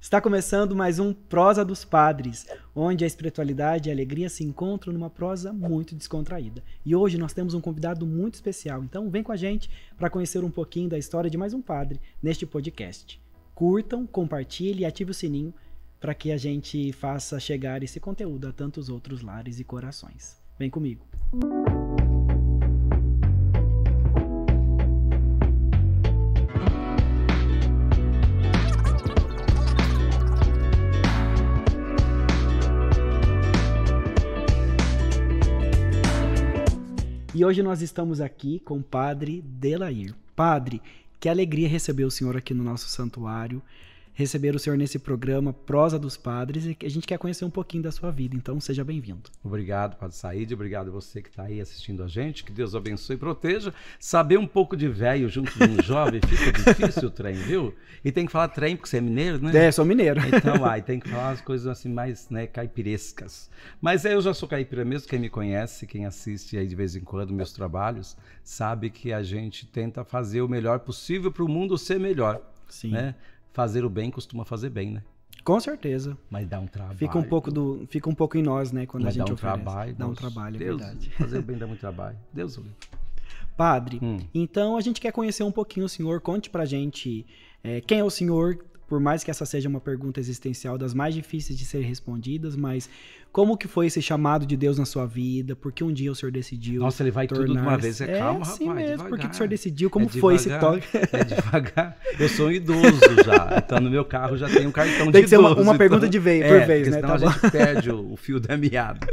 Está começando mais um Prosa dos Padres, onde a espiritualidade e a alegria se encontram numa prosa muito descontraída. E hoje nós temos um convidado muito especial, então vem com a gente para conhecer um pouquinho da história de mais um padre neste podcast. Curtam, compartilhem e ativem o sininho para que a gente faça chegar esse conteúdo a tantos outros lares e corações. Vem comigo. E hoje nós estamos aqui com o Padre Delair. Padre, que alegria receber o senhor aqui no nosso santuário receber o senhor nesse programa Prosa dos Padres e a gente quer conhecer um pouquinho da sua vida, então seja bem-vindo. Obrigado, Padre Saíde, obrigado você que está aí assistindo a gente, que Deus abençoe e proteja. Saber um pouco de velho junto de um jovem fica difícil o trem, viu? E tem que falar trem porque você é mineiro, né? É, sou mineiro. Então, aí tem que falar as coisas assim mais, né, caipirescas. Mas eu já sou caipira mesmo, quem me conhece, quem assiste aí de vez em quando meus trabalhos, sabe que a gente tenta fazer o melhor possível para o mundo ser melhor. Sim. Né? fazer o bem costuma fazer bem, né? Com certeza. Mas dá um trabalho. Fica um pouco do, fica um pouco em nós, né, quando Mas a gente dá um oferece. trabalho. Dá um trabalho, é Deus, verdade. Fazer o bem dá muito trabalho. Deus o Padre, hum. então a gente quer conhecer um pouquinho o senhor. Conte pra gente é, quem é o senhor, por mais que essa seja uma pergunta existencial das mais difíceis de ser respondidas, mas como que foi esse chamado de Deus na sua vida? Por que um dia o senhor decidiu? Nossa, ele vai tornar tudo de uma vez. É, calma, é, assim rapaz. Mesmo. Devagar. Por que, o senhor decidiu? É como é foi esse toque? É devagar. Eu sou um idoso já. Então no meu carro já tem um cartão tem de idoso. Tem que ser uma, uma então. pergunta de é, vez, por vez, né? Senão tá a bom. gente perde o, o, fio da meada.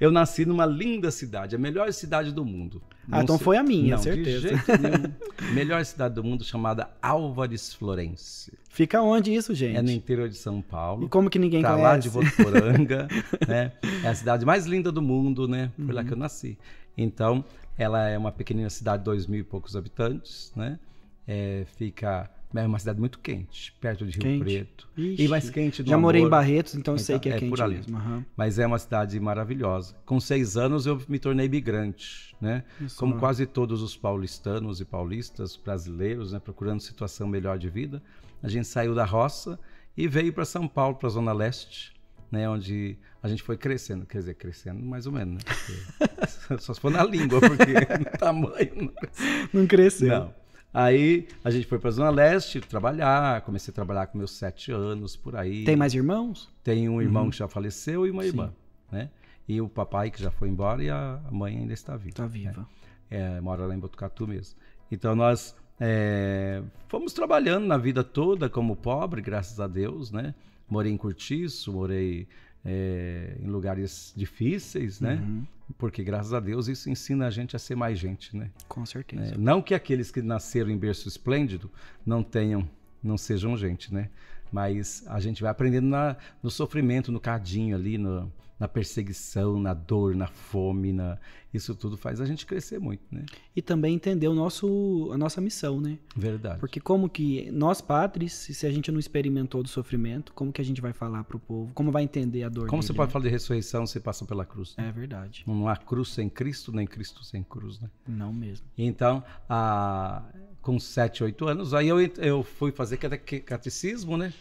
Eu nasci numa linda cidade, a melhor cidade do mundo. ah, então sei... foi a minha, não, certeza. melhor cidade do mundo chamada Álvares Florença. Fica onde isso, gente? É no interior de São Paulo. E como que ninguém conhece? Tá lá de Votuporanga, né? É a cidade mais linda do mundo, né? Foi uhum. lá que eu uhum. nasci. Então, ela é uma pequenina cidade, dois mil e poucos habitantes, né? É, fica é uma cidade muito quente, perto de Rio quente. Preto. Ixi. E mais quente do Já amor. morei em Barretos, então, então sei que é, é quente mesmo. Uhum. Mas é uma cidade maravilhosa. Com seis anos eu me tornei migrante, né? Isso, Como mano. quase todos os paulistanos e paulistas brasileiros, né? Procurando situação melhor de vida. A gente saiu da roça e veio para São Paulo, para a Zona Leste, né, onde a gente foi crescendo, quer dizer, crescendo mais ou menos, né? Só se for na língua, porque no tamanho não, não cresceu. Não. Aí a gente foi para a Zona Leste trabalhar, comecei a trabalhar com meus sete anos por aí. Tem mais irmãos? Tem um irmão uhum. que já faleceu e uma Sim. irmã, né? E o papai que já foi embora e a mãe ainda está viva. Está né? viva. Né? É, mora lá em Botucatu mesmo. Então nós é, fomos trabalhando na vida toda como pobre, graças a Deus, né? morei em cortiço, morei é, em lugares difíceis, né? Uhum. Porque graças a Deus isso ensina a gente a ser mais gente, né? Com certeza. É, não que aqueles que nasceram em berço esplêndido não tenham, não sejam gente, né? Mas a gente vai aprendendo na, no sofrimento, no cadinho ali, no, na perseguição, na dor, na fome, na... isso tudo faz a gente crescer muito, né? E também entender o nosso, a nossa missão, né? Verdade. Porque como que nós padres, se a gente não experimentou do sofrimento, como que a gente vai falar para o povo? Como vai entender a dor? Como dele, você pode né? falar de ressurreição se passa pela cruz? Né? É verdade. Não há cruz sem Cristo, nem Cristo sem cruz, né? Não mesmo. Então, a... com 7, 8 anos, aí eu, eu fui fazer catecismo, né?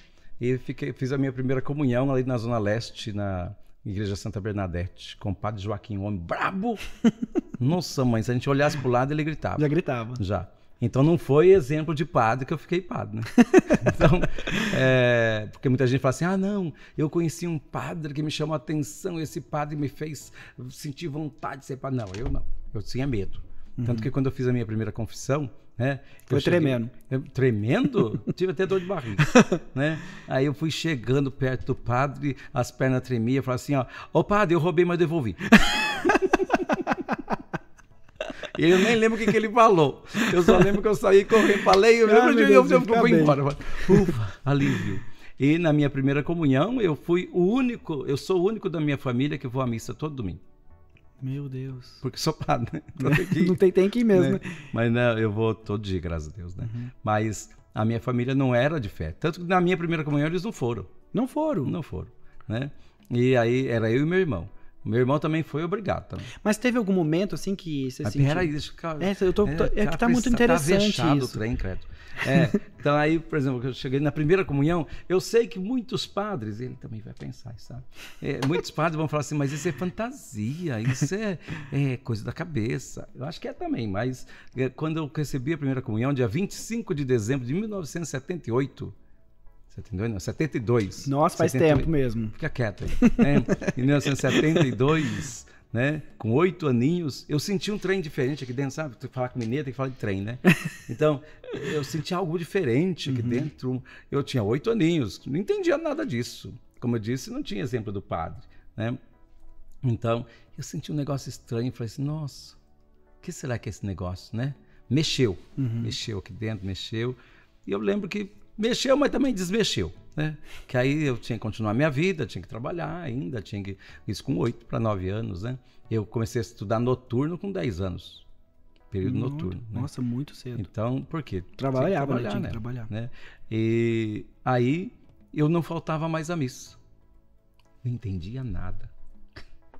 E fiquei, fiz a minha primeira comunhão ali na Zona Leste, na Igreja Santa Bernadette, padre Joaquim, um homem brabo. Nossa, mãe, se a gente olhasse pro lado, ele gritava. Já gritava. Já. Então não foi exemplo de padre que eu fiquei padre, né? Então, é, porque muita gente fala assim, ah não, eu conheci um padre que me chamou a atenção, esse padre me fez sentir vontade de ser padre. Não, eu não, eu tinha medo. Tanto uhum. que quando eu fiz a minha primeira confissão, né? Foi cheguei, tremendo. tremendo? Tive até dor de barriga. né? Aí eu fui chegando perto do padre, as pernas tremiam, falava assim, ó, ô padre, eu roubei, mas devolvi. E eu nem lembro o que, que, ele falou. Eu só lembro que eu saí correndo, falei, eu lembro ah, de Deus, eu, eu, eu fui embora. Ufa, alívio. E na minha primeira comunhão, eu fui o único, eu sou o único da minha família que vou à missa todo domingo. Meu Deus. Porque sou padre, né? Não tem que ir, não tem, tem que ir mesmo, né? né? Mas não, né, eu vou todo dia, graças a Deus, né? Uhum. Mas a minha família não era de fé. Tanto que na minha primeira comunhão eles não foram. Não foram? Não foram, né? E aí era eu e meu irmão. Meu irmão também foi obrigado. Também. Mas teve algum momento assim que você sentiu? Era isso, cara. É, eu tô, é, é que tá, tá muito interessante tá isso. trem, credo. É, então aí, por exemplo, eu cheguei na primeira comunhão, eu sei que muitos padres, ele também vai pensar, sabe? Tá? É, muitos padres vão falar assim, mas isso é fantasia, isso é, é, coisa da cabeça. Eu acho que é também, mas é, quando eu recebi a primeira comunhão, dia 25 de dezembro de 1978, 72, não, 72. Nossa, faz 78. tempo mesmo. Fica quieto aí. Né? em 1972, né? Com oito aninhos, eu senti um trem diferente aqui dentro, sabe? Tu falar com mineiro, tem que falar de trem, né? Então, eu senti algo diferente aqui uhum. dentro. Eu tinha oito aninhos, não entendia nada disso. Como eu disse, não tinha exemplo do padre, né? Então, eu senti um negócio estranho, falei assim, nossa, o que será que é esse negócio, né? Mexeu, uhum. mexeu aqui dentro, mexeu. E eu lembro que mexeu, mas também desmexeu. Né? Que aí eu tinha que continuar minha vida, tinha que trabalhar ainda, tinha que... isso com oito para nove anos, né? Eu comecei a estudar noturno com dez anos. Período noturno. Né? Nossa, muito cedo. Então, por quê? Trabalhava, né? trabalhar, tinha que trabalhar. Né? Trabalhar. né? E aí eu não faltava mais a missa. Não entendia nada.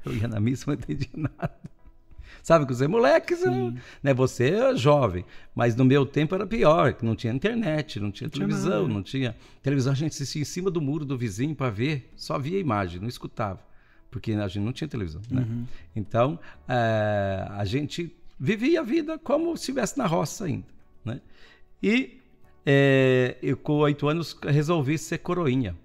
Eu ia na missa, não entendia nada. Sabe que os moleques, né? Você é jovem, mas no meu tempo era pior, que não tinha internet, não tinha televisão, não tinha televisão. A gente assistia em cima do muro do vizinho para ver, só via a imagem, não escutava, porque a gente não tinha televisão, né? Uhum. Então é, a gente vivia a vida como se estivesse na roça ainda, né? E é, eu com oito anos resolvi ser coroinha.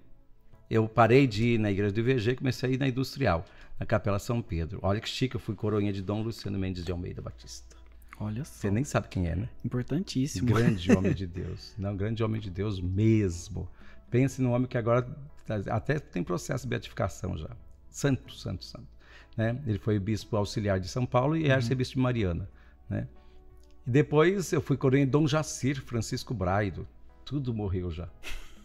Eu parei de ir na igreja do IVG, comecei a ir na industrial na Capela São Pedro. Olha que chique, eu fui coroinha de Dom Luciano Mendes de Almeida Batista. Olha só. Você nem sabe quem é, né? Importantíssimo. Grande homem de Deus. Não, grande homem de Deus mesmo. Pense num homem que agora tá, até tem processo de beatificação já. Santo, santo, santo. Né? Ele foi bispo auxiliar de São Paulo e uhum. arcebispo de Mariana. Né? E depois eu fui coroinha de Dom Jacir Francisco Braido. Tudo morreu já.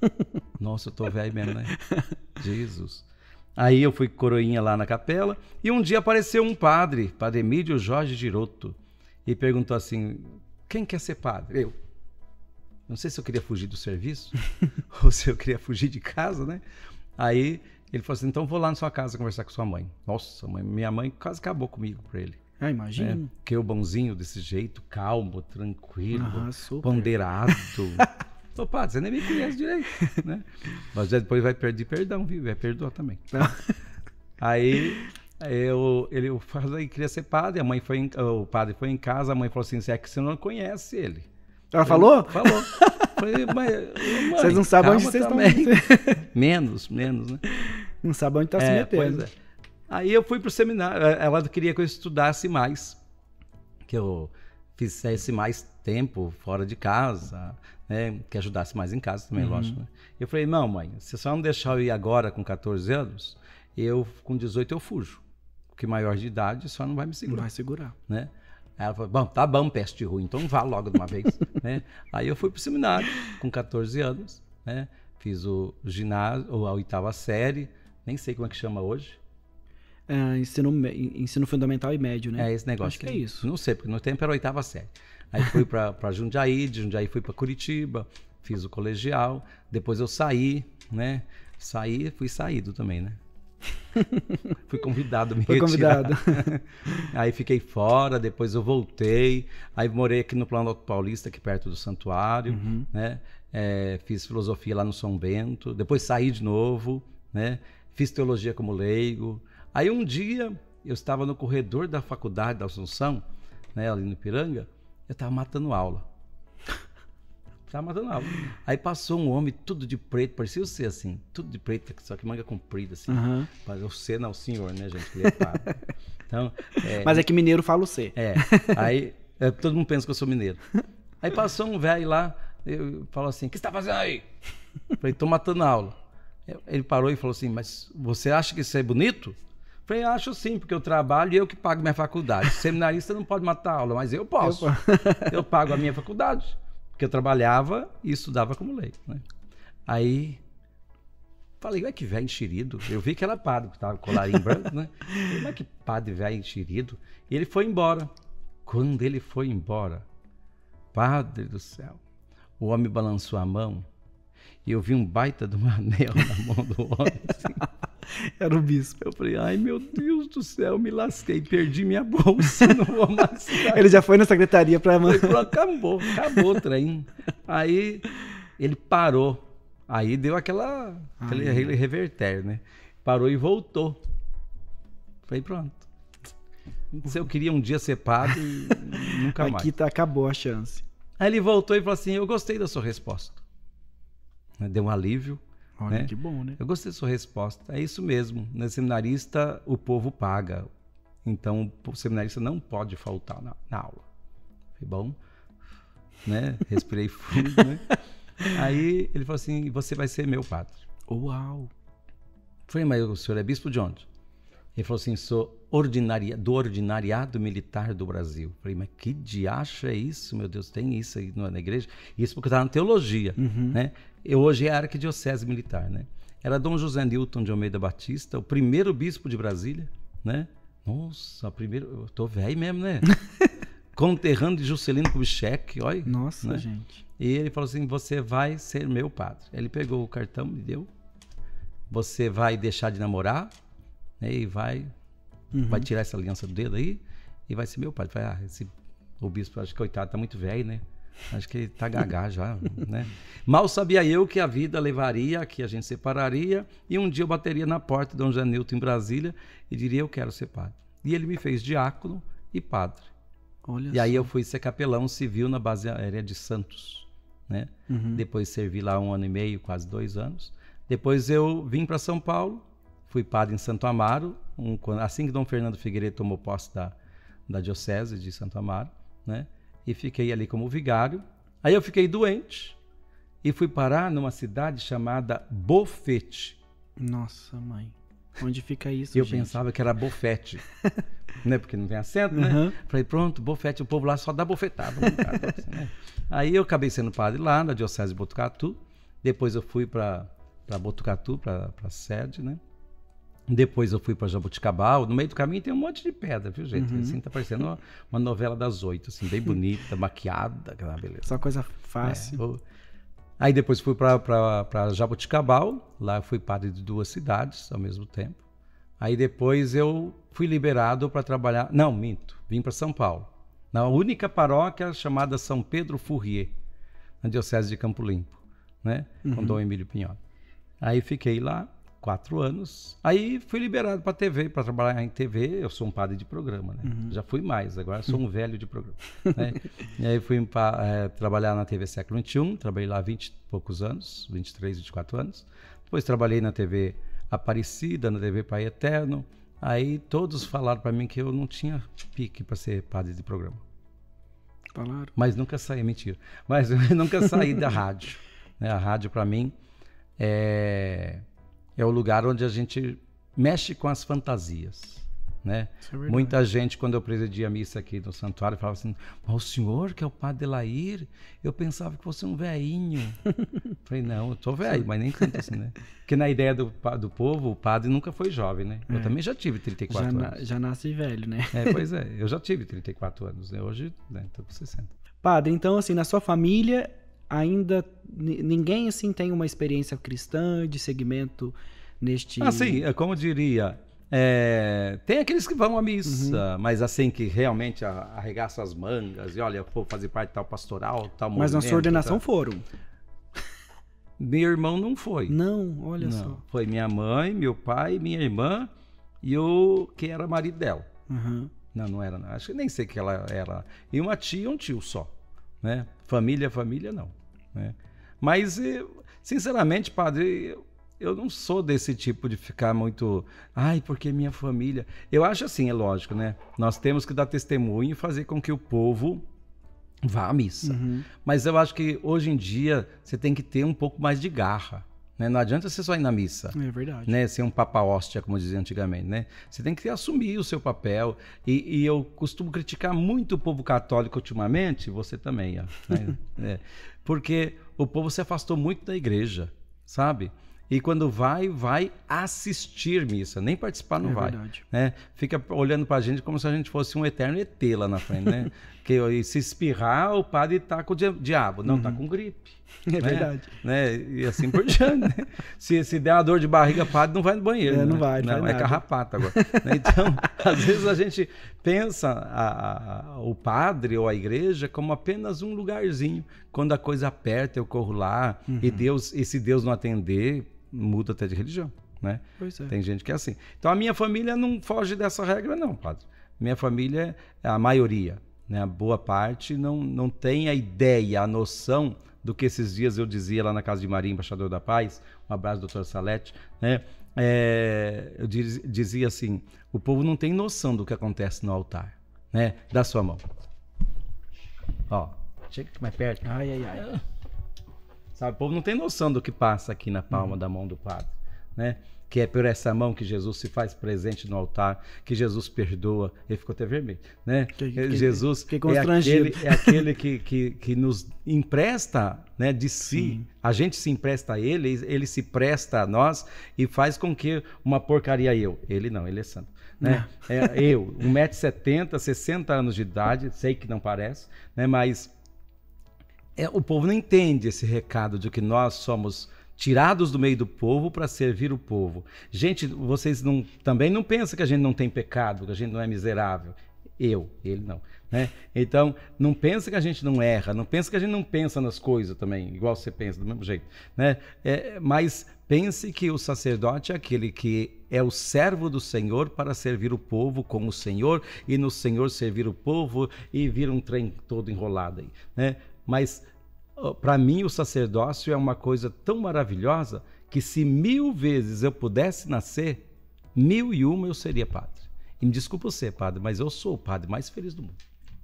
Nossa, eu tô velho mesmo, né? Jesus. Aí eu fui coroinha lá na capela e um dia apareceu um padre, Padre Emílio Jorge Giroto, e perguntou assim: quem quer ser padre? Eu. Não sei se eu queria fugir do serviço ou se eu queria fugir de casa, né? Aí ele falou assim: então vou lá na sua casa conversar com sua mãe. Nossa, mãe, minha mãe quase acabou comigo para ele. Ah, imagina. Né? o eu bonzinho desse jeito, calmo, tranquilo, ah, ponderado. Ô, Pato, você nem me conhece direito, né? Mas depois vai pedir perdão, viu? Vai perdoar também. Aí eu, ele eu falei, queria ser padre, a mãe foi em, o padre foi em casa, a mãe falou assim, é que você não conhece ele. Ela eu, falou? Falou. Falei, mãe, vocês não sabem onde vocês também. estão. menos, menos, né? Não sabem onde está é, se metendo. É. Aí eu fui pro seminário, é, ela queria que eu estudasse mais, que eu fizesse mais tempo fora de casa, né, que ajudasse mais em casa também, uhum. lógico. Né? Eu falei, não, mãe, se só não deixar eu ir agora com 14 anos, eu com 18 eu fujo. Porque maior de idade só não vai me segurar. Não vai segurar. Né? Aí ela falou, bom, tá bom, peste ruim, então vá logo de uma vez. né? Aí eu fui para o seminário com 14 anos, né? Fiz o ginásio, ou a oitava série, nem sei como é que chama hoje. É, ensino, ensino fundamental e médio, né? É esse negócio. Acho que é isso. Não sei, porque no tempo era a oitava série. Aí fui para Jundiaí, de Jundiaí fui para Curitiba, fiz o colegial, depois eu saí, né? Saí, fui saído também, né? fui convidado me Foi convidado. aí fiquei fora, depois eu voltei, aí morei aqui no Planalto Paulista, aqui perto do santuário, uhum. né? É, fiz filosofia lá no São Bento, depois saí de novo, né? Fiz teologia como leigo. Aí um dia eu estava no corredor da faculdade da Assunção, né, ali no Piranga, eu estava matando aula. tava matando aula. Aí passou um homem tudo de preto, parecia o C assim, tudo de preto, só que manga comprida assim. Uhum. o C não, o senhor, né, gente? Ele é então, é, Mas é que mineiro fala o C. É. Aí é, todo mundo pensa que eu sou mineiro. Aí passou um velho lá, eu falo assim: "O que você tá fazendo aí?" Eu falei: "Tô matando aula". Ele parou e falou assim: "Mas você acha que isso é bonito?" Falei, acho sim, porque eu trabalho e eu que pago minha faculdade. seminarista não pode matar a aula, mas eu posso. Eu, pago a minha faculdade, porque eu trabalhava e estudava como leigo. Né? Aí Falei, ué, que velho enxerido. Eu vi que era padre, que estava colarinho branco, né? Como é que padre velho enxerido. E ele foi embora. Quando ele foi embora, Padre do céu, o homem balançou a mão e eu vi um baita de um anel na mão do homem. Assim. Era o bispo. Eu falei, ai meu Deus do céu, me lasquei, perdi minha bolsa, não vou mais. Ele já foi na secretaria para mandar. Acabou, acabou o trem. Aí ele parou. Aí deu aquela. Ai, aquele, reverter, né? Parou e voltou. Falei, pronto. Se eu queria um dia ser padre, nunca mais. Aqui tá, acabou a chance. Aí ele voltou e falou assim: Eu gostei da sua resposta. Deu um alívio. Olha né? que bom, né? Eu gostei da sua resposta. É isso mesmo. Né? Seminarista, o povo paga. Então, o seminarista não pode faltar na, na aula. Foi bom? Né? Respirei fundo, né? Aí ele falou assim: você vai ser meu padre. Uau! Falei, mas o senhor é bispo de onde? Ele falou assim: sou ordinaria, do ordinariado militar do Brasil. falei, mas que diacho é isso, meu Deus? Tem isso aí é na igreja? Isso porque está estava na teologia, uhum. né? Eu, hoje é a arquidiocese militar, né? Era Dom José Newton de Almeida Batista, o primeiro bispo de Brasília, né? Nossa, primeiro. Eu tô velho mesmo, né? Conterrando de Juscelino Kubitschek, olha. Nossa, né? gente. E ele falou assim: você vai ser meu padre. Ele pegou o cartão, me deu. Você vai deixar de namorar, né? E vai, uhum. vai tirar essa aliança do dedo aí e vai ser meu pai. Vai, ah, esse, o bispo, acho que coitado, tá muito velho, né? Acho que ele tá gagá já, né? Mal sabia eu que a vida levaria, que a gente separaria, e um dia eu bateria na porta de Dom Janilton em Brasília e diria, eu quero ser padre. E ele me fez diácono e padre. Olha e só. aí eu fui ser capelão civil na base aérea de Santos, né? Uhum. Depois servi lá um ano e meio, quase dois anos. Depois eu vim para São Paulo, Fui padre em Santo Amaro, um, assim que Dom Fernando Figueiredo tomou posse da, da diocese de Santo Amaro, né? E fiquei ali como vigário. Aí eu fiquei doente e fui parar numa cidade chamada Bofete. Nossa, mãe. Onde fica isso? eu gente? pensava que era Bofete. né? Porque não tem acento, né? Uhum. Falei, pronto, bofete, o povo lá só dá bofetada. assim, né? Aí eu acabei sendo padre lá na Diocese de Botucatu. Depois eu fui para Botucatu, para a sede, né? Depois eu fui para Jabuticabal. No meio do caminho tem um monte de pedra, viu, gente? Uhum. Assim, tá parecendo uma, uma novela das oito, assim, bem bonita, maquiada, aquela beleza. Só coisa fácil. É. Aí depois fui para Jabuticabal. Lá eu fui padre de duas cidades ao mesmo tempo. Aí depois eu fui liberado para trabalhar. Não, minto. Vim para São Paulo. Na única paróquia chamada São Pedro Furrier, na Diocese de Campo Limpo, né? Uhum. Com Dom Emílio Pinhota. Aí fiquei lá quatro anos. Aí fui liberado para TV, para trabalhar em TV. Eu sou um padre de programa, né? Uhum. Já fui mais, agora sou um velho de programa. Né? e aí fui pra, é, trabalhar na TV Século XXI, trabalhei lá 20 e poucos anos, 23, 24 anos. Depois trabalhei na TV Aparecida, na TV Pai Eterno. Aí todos falaram para mim que eu não tinha pique para ser padre de programa. Falaram. Mas nunca saí, mentira. Mas eu nunca saí da rádio. Né? A rádio para mim é é o lugar onde a gente mexe com as fantasias. Né? É Muita gente, quando eu presidi a missa aqui no santuário, falava assim: Mas o senhor que é o padre Lair? Eu pensava que fosse um veinho. Falei: Não, eu tô velho, mas nem tanto assim, né? Porque na ideia do, do povo, o padre nunca foi jovem, né? É. Eu também já tive 34 já, anos. Já nasci velho, né? É, pois é, eu já tive 34 anos, né? Hoje, né, tô com 60. Padre, então, assim, na sua família ainda ninguém assim tem uma experiência cristã de segmento neste. Ah, é como como diria. É... tem aqueles que vão à missa, uhum. mas assim que realmente arregaçam as mangas e olha, vou fazer parte de tal pastoral, tal Mas na sua ordenação foram. Meu irmão não foi. Não, olha não. só. Foi minha mãe, meu pai, minha irmã e o que era marido dela. Uhum. Não, não era, não. Acho que nem sei que ela era. E uma tia e um tio só. Né? Família, família, não. Né? Mas, sinceramente, padre, eu não sou desse tipo de ficar muito. Ai, porque minha família. Eu acho assim, é lógico, né? Nós temos que dar testemunho e fazer com que o povo vá à missa. Uhum. Mas eu acho que hoje em dia você tem que ter um pouco mais de garra. Né? Não adianta você só ir na missa. É verdade. Né? Ser um papa hóstia, como dizia antigamente. Né? Você tem que assumir o seu papel. E, e eu costumo criticar muito o povo católico ultimamente, você também, ó, né? é. porque o povo se afastou muito da igreja, sabe? E quando vai, vai assistir missa, nem participar não é vai. Verdade. Né? Fica olhando para a gente como se a gente fosse um eterno ET lá na frente, né? que se espirrar, o padre está com o diabo. Não, está uhum. com gripe. É né? verdade. Né? E assim por diante. Né? Se, se der uma dor de barriga, padre não vai no banheiro. É, não né? vai, não, vai. É carrapato agora. Né? então, às vezes a gente pensa a, a, o padre ou a igreja como apenas um lugarzinho. Quando a coisa aperta, eu corro lá uhum. e Deus, e se Deus não atender, muda até de religião. Né? É. Tem gente que é assim. Então a minha família não foge dessa regra, não, padre. Minha família, a maioria, né, boa parte não, não tem a ideia, a noção do que esses dias eu dizia lá na Casa de Maria, embaixador da paz, um abraço, doutor Salete, né? É, eu diz, dizia assim, o povo não tem noção do que acontece no altar, né? Dá sua mão. Ó, chega mais perto. Ai, ai, ai. Sabe, o povo não tem noção do que passa aqui na palma hum. da mão do padre, né? que é por essa mão que Jesus se faz presente no altar, que Jesus perdoa. Ele ficou até vermelho, né? Que, que, Jesus que é aquele, é aquele que, que, que nos empresta né, de si. A gente se empresta a ele, ele se presta a nós e faz com que uma porcaria eu. Ele não, ele é santo. Né? É, eu, 1,70m, 60 anos de idade, sei que não parece, né? mas é, o povo não entende esse recado de que nós somos tirados do meio do povo para servir o povo. Gente, vocês não, também não pensam que a gente não tem pecado, que a gente não é miserável. Eu, ele não. Né? Então, não pensa que a gente não erra, não pensa que a gente não pensa nas coisas também, igual você pensa, do mesmo jeito. Né? É, mas pense que o sacerdote é aquele que é o servo do Senhor para servir o povo com o Senhor e no Senhor servir o povo e vir um trem todo enrolado aí. Né? Mas para mim o sacerdócio é uma coisa tão maravilhosa que se mil vezes eu pudesse nascer, mil e uma eu seria padre. E me desculpa você, padre, mas eu sou o padre mais feliz do mundo.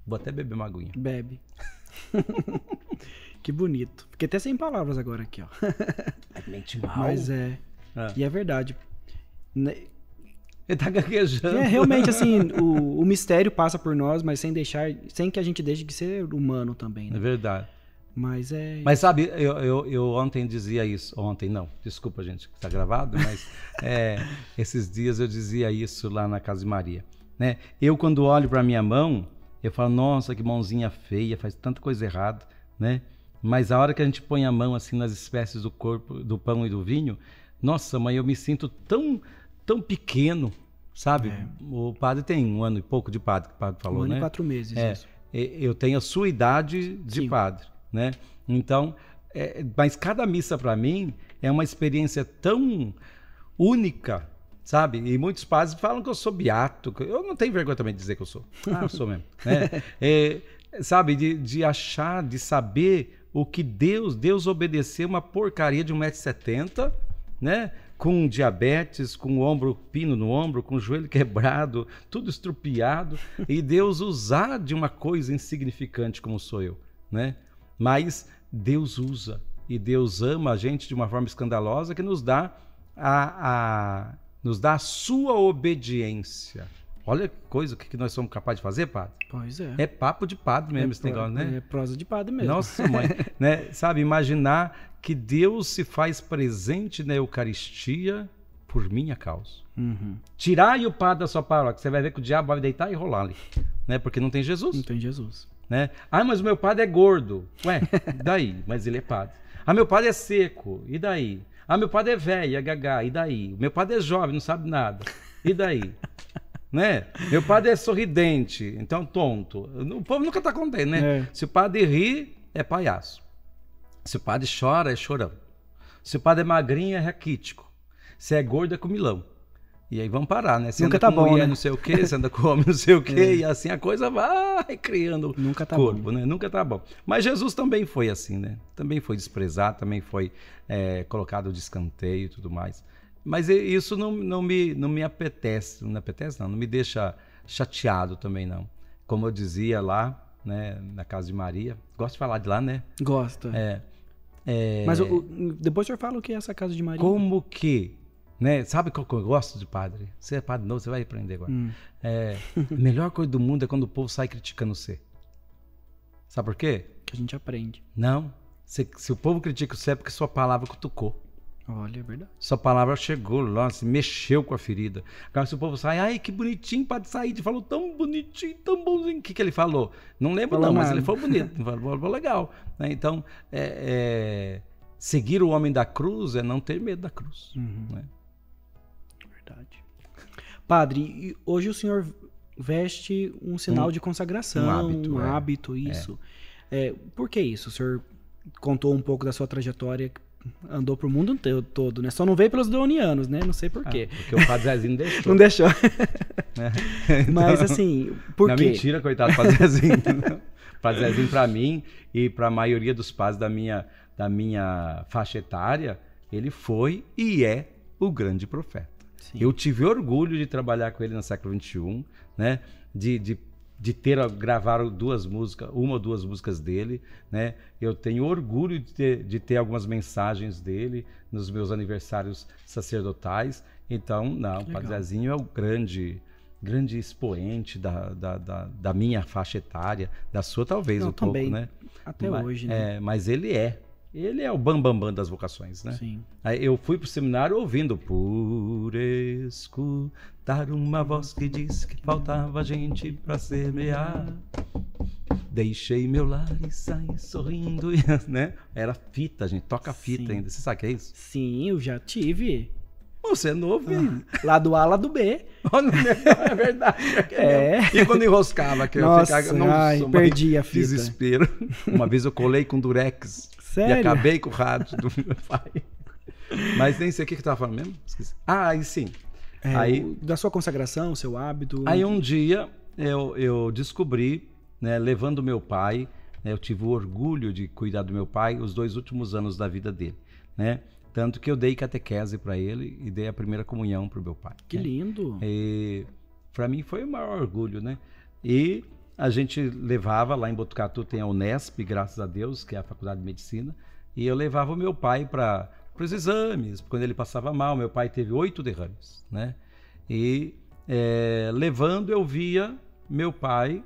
Vou até beber uma aguinha. Bebe. que bonito. Fiquei até sem palavras agora aqui, ó. É mente mal. Mas é. é. E é verdade. Ne... Né? Ele tá gaguejando. É, realmente, assim, o, o mistério passa por nós, mas sem deixar, sem que a gente deixe de ser humano também. Né? É verdade. Mas é. Mas sabe, eu, eu, eu, ontem dizia isso. Ontem não, desculpa, gente, que está gravado, mas é, esses dias eu dizia isso lá na Casa de Maria. Né? Eu, quando olho para minha mão, eu falo, nossa, que mãozinha feia, faz tanta coisa errada, né? Mas a hora que a gente põe a mão assim nas espécies do corpo, do pão e do vinho, nossa, mãe, eu me sinto tão, tão pequeno, sabe? É. O padre tem um ano e pouco de padre, que o padre falou, né? um ano né? e quatro meses, é, isso. Eu tenho a sua idade de Sim. padre né? Então, é, mas cada missa para mim é uma experiência tão única, sabe? E muitos padres falam que eu sou beato. Eu não tenho vergonha também de dizer que eu sou. Ah, eu ah, sou mesmo. Né? É, sabe, de, de achar, de saber o que Deus, Deus obedecer uma porcaria de 1,70m, né? Com diabetes, com o ombro pino no ombro, com o joelho quebrado, tudo estrupiado, e Deus usar de uma coisa insignificante como sou eu, né? Mas Deus usa e Deus ama a gente de uma forma escandalosa que nos dá a, a nos dá a sua obediência. Olha que coisa que nós somos capazes de fazer, padre. Pois é. É papo de padre mesmo é esse negócio, né? É prosa de padre mesmo. Nossa, mãe. né? Sabe, imaginar que Deus se faz presente na Eucaristia por minha causa. Uhum. Tirai o padre da sua paróquia, você vai ver que o diabo vai deitar e rolar ali. Né? Porque não tem Jesus. Não tem Jesus. Né? Ah, mas o meu padre é gordo. Ué, daí? mas ele é padre. Ah, meu padre é seco. E daí? Ah, meu padre é velho, é gaga. E daí? Meu padre é jovem, não sabe nada. E daí? né? Meu padre é sorridente, então tonto. O povo nunca está contente, né? É. Se o padre ri, é palhaço. Se o padre chora, é chorão. Se o padre é magrinho, é raquítico. Se é gordo, é comilão. E aí vamos parar, né? Você Nunca anda tá com bom, mulher, né? não sei o quê, você anda com homem, não sei o quê, é. e assim a coisa vai criando Nunca tá corpo, bom. né? Nunca tá bom. Mas Jesus também foi assim, né? Também foi desprezado, também foi é, colocado de escanteio e tudo mais. Mas isso não, não, me, não me apetece, não me apetece não, não me deixa chateado também não. Como eu dizia lá, né, na casa de Maria, gosto de falar de lá, né? Gosta. É, é... Mas o, depois o senhor fala o que é essa casa de Maria. Como que né? Sabe o que eu gosto de padre? Você é padre novo, você vai aprender agora. Hum. É, a melhor coisa do mundo é quando o povo sai criticando você. Sabe por quê? Que a gente aprende. Não. Se, se o povo critica você é porque sua palavra cutucou. Olha, é verdade. Sua palavra chegou lá, se mexeu com a ferida. Agora, se o povo sai, ai, que bonitinho, Padre Ele falou tão bonitinho, tão bonzinho. O que, que ele falou? Não lembro, falou não, nada. mas ele foi bonito, falou, falou legal. Né? Então, é, é, seguir o homem da cruz é não ter medo da cruz. Uhum. Né? verdade. Padre, hoje o senhor veste um sinal um, de consagração, um hábito, um é. hábito isso. É. É, por que isso? O senhor contou um pouco da sua trajetória, andou pro mundo todo, né? Só não veio pelos deonianos, né? Não sei por ah, quê. Ah, porque o Padre Zezinho deixou. não deixou. É. então, Mas assim, por não, é quê? mentira, coitado do Padre Zezinho. padre Zezinho para mim e para a maioria dos padres da minha, da minha faixa etária, ele foi e é o grande profeta. Sim. Eu tive orgulho de trabalhar com ele na século XXI, né? De, de, de ter gravar duas músicas, uma ou duas músicas dele, né? Eu tenho orgulho de ter, de ter algumas mensagens dele nos meus aniversários sacerdotais. Então, não, o Padre Zezinho é o grande grande expoente da, da, da, da, minha faixa etária, da sua talvez Não, um também, pouco, né? Até mas, hoje, né? É, mas ele é, ele é o bambambam bam, bam das vocações, né? Sim. Aí eu fui pro seminário ouvindo por escutar uma voz que disse que faltava gente para semear. Deixei meu lar e saí sorrindo, né? Era fita, gente, toca fita ainda. Você sabe o que é isso? Sim, eu já tive. Você é novo, hein? Ah, lá do A, lá do B. Né? é verdade. É. é. E quando enroscava, que eu Nossa, ficava. Nossa, ai, perdi a fita. Desespero. Uma vez eu colei com durex. Sério? E acabei com o rádio do meu pai. Mas nem sei o que, que tava falando mesmo. Esqueci. Ah, aí sim. É, aí, da sua consagração, seu hábito. Aí um dia eu, eu descobri, né, levando meu pai, né, eu tive o orgulho de cuidar do meu pai os dois últimos anos da vida dele, né? Tanto que eu dei catequese para ele e dei a primeira comunhão para o meu pai. Que né? lindo! E para mim foi o maior orgulho, né? E a gente levava, lá em Botucatu tem a Unesp, graças a Deus, que é a Faculdade de Medicina, e eu levava o meu pai para os exames, quando ele passava mal, meu pai teve oito derrames, né? E é, levando eu via meu pai,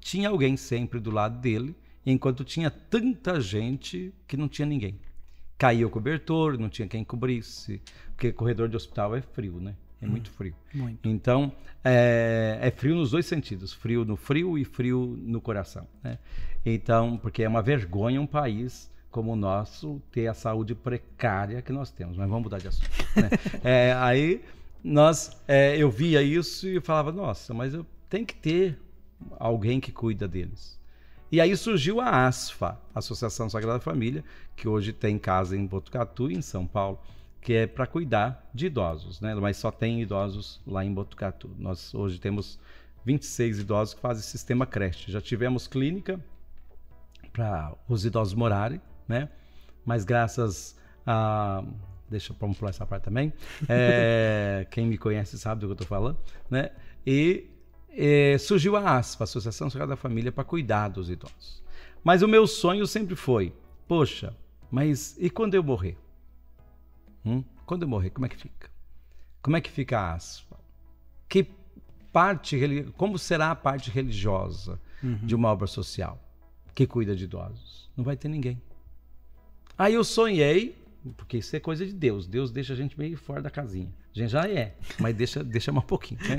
tinha alguém sempre do lado dele, enquanto tinha tanta gente que não tinha ninguém. Caía o cobertor, não tinha quem cobrisse, porque corredor de hospital é frio, né? É hum. muito frio. Muito. Então, é, é, frio nos dois sentidos: frio no frio e frio no coração. Né? Então, porque é uma vergonha um país como o nosso ter a saúde precária que nós temos. Mas vamos mudar de assunto. Né? é, aí, nós, é, eu via isso e falava: nossa, mas eu tenho que ter alguém que cuida deles. E aí surgiu a ASFA, Associação Sagrada Família, que hoje tem casa em Botucatu em São Paulo que é para cuidar de idosos, né? Mas só tem idosos lá em Botucatu. Nós hoje temos 26 idosos que fazem sistema creche. Já tivemos clínica para os idosos morarem, né? Mas graças a deixa eu pular essa parte também. É, quem me conhece sabe do que eu estou falando, né? E é, surgiu a ASPA, Associação Sagrada da Família, para cuidar dos idosos. Mas o meu sonho sempre foi, poxa, mas e quando eu morrer? Hum? Quando eu morrer, como é que fica? Como é que fica a aspa? Que parte, como será a parte religiosa uhum. de uma obra social que cuida de idosos? Não vai ter ninguém. Aí eu sonhei, porque isso é coisa de Deus. Deus deixa a gente meio fora da casinha. A gente já é, mas deixa, deixa mais um pouquinho. Né?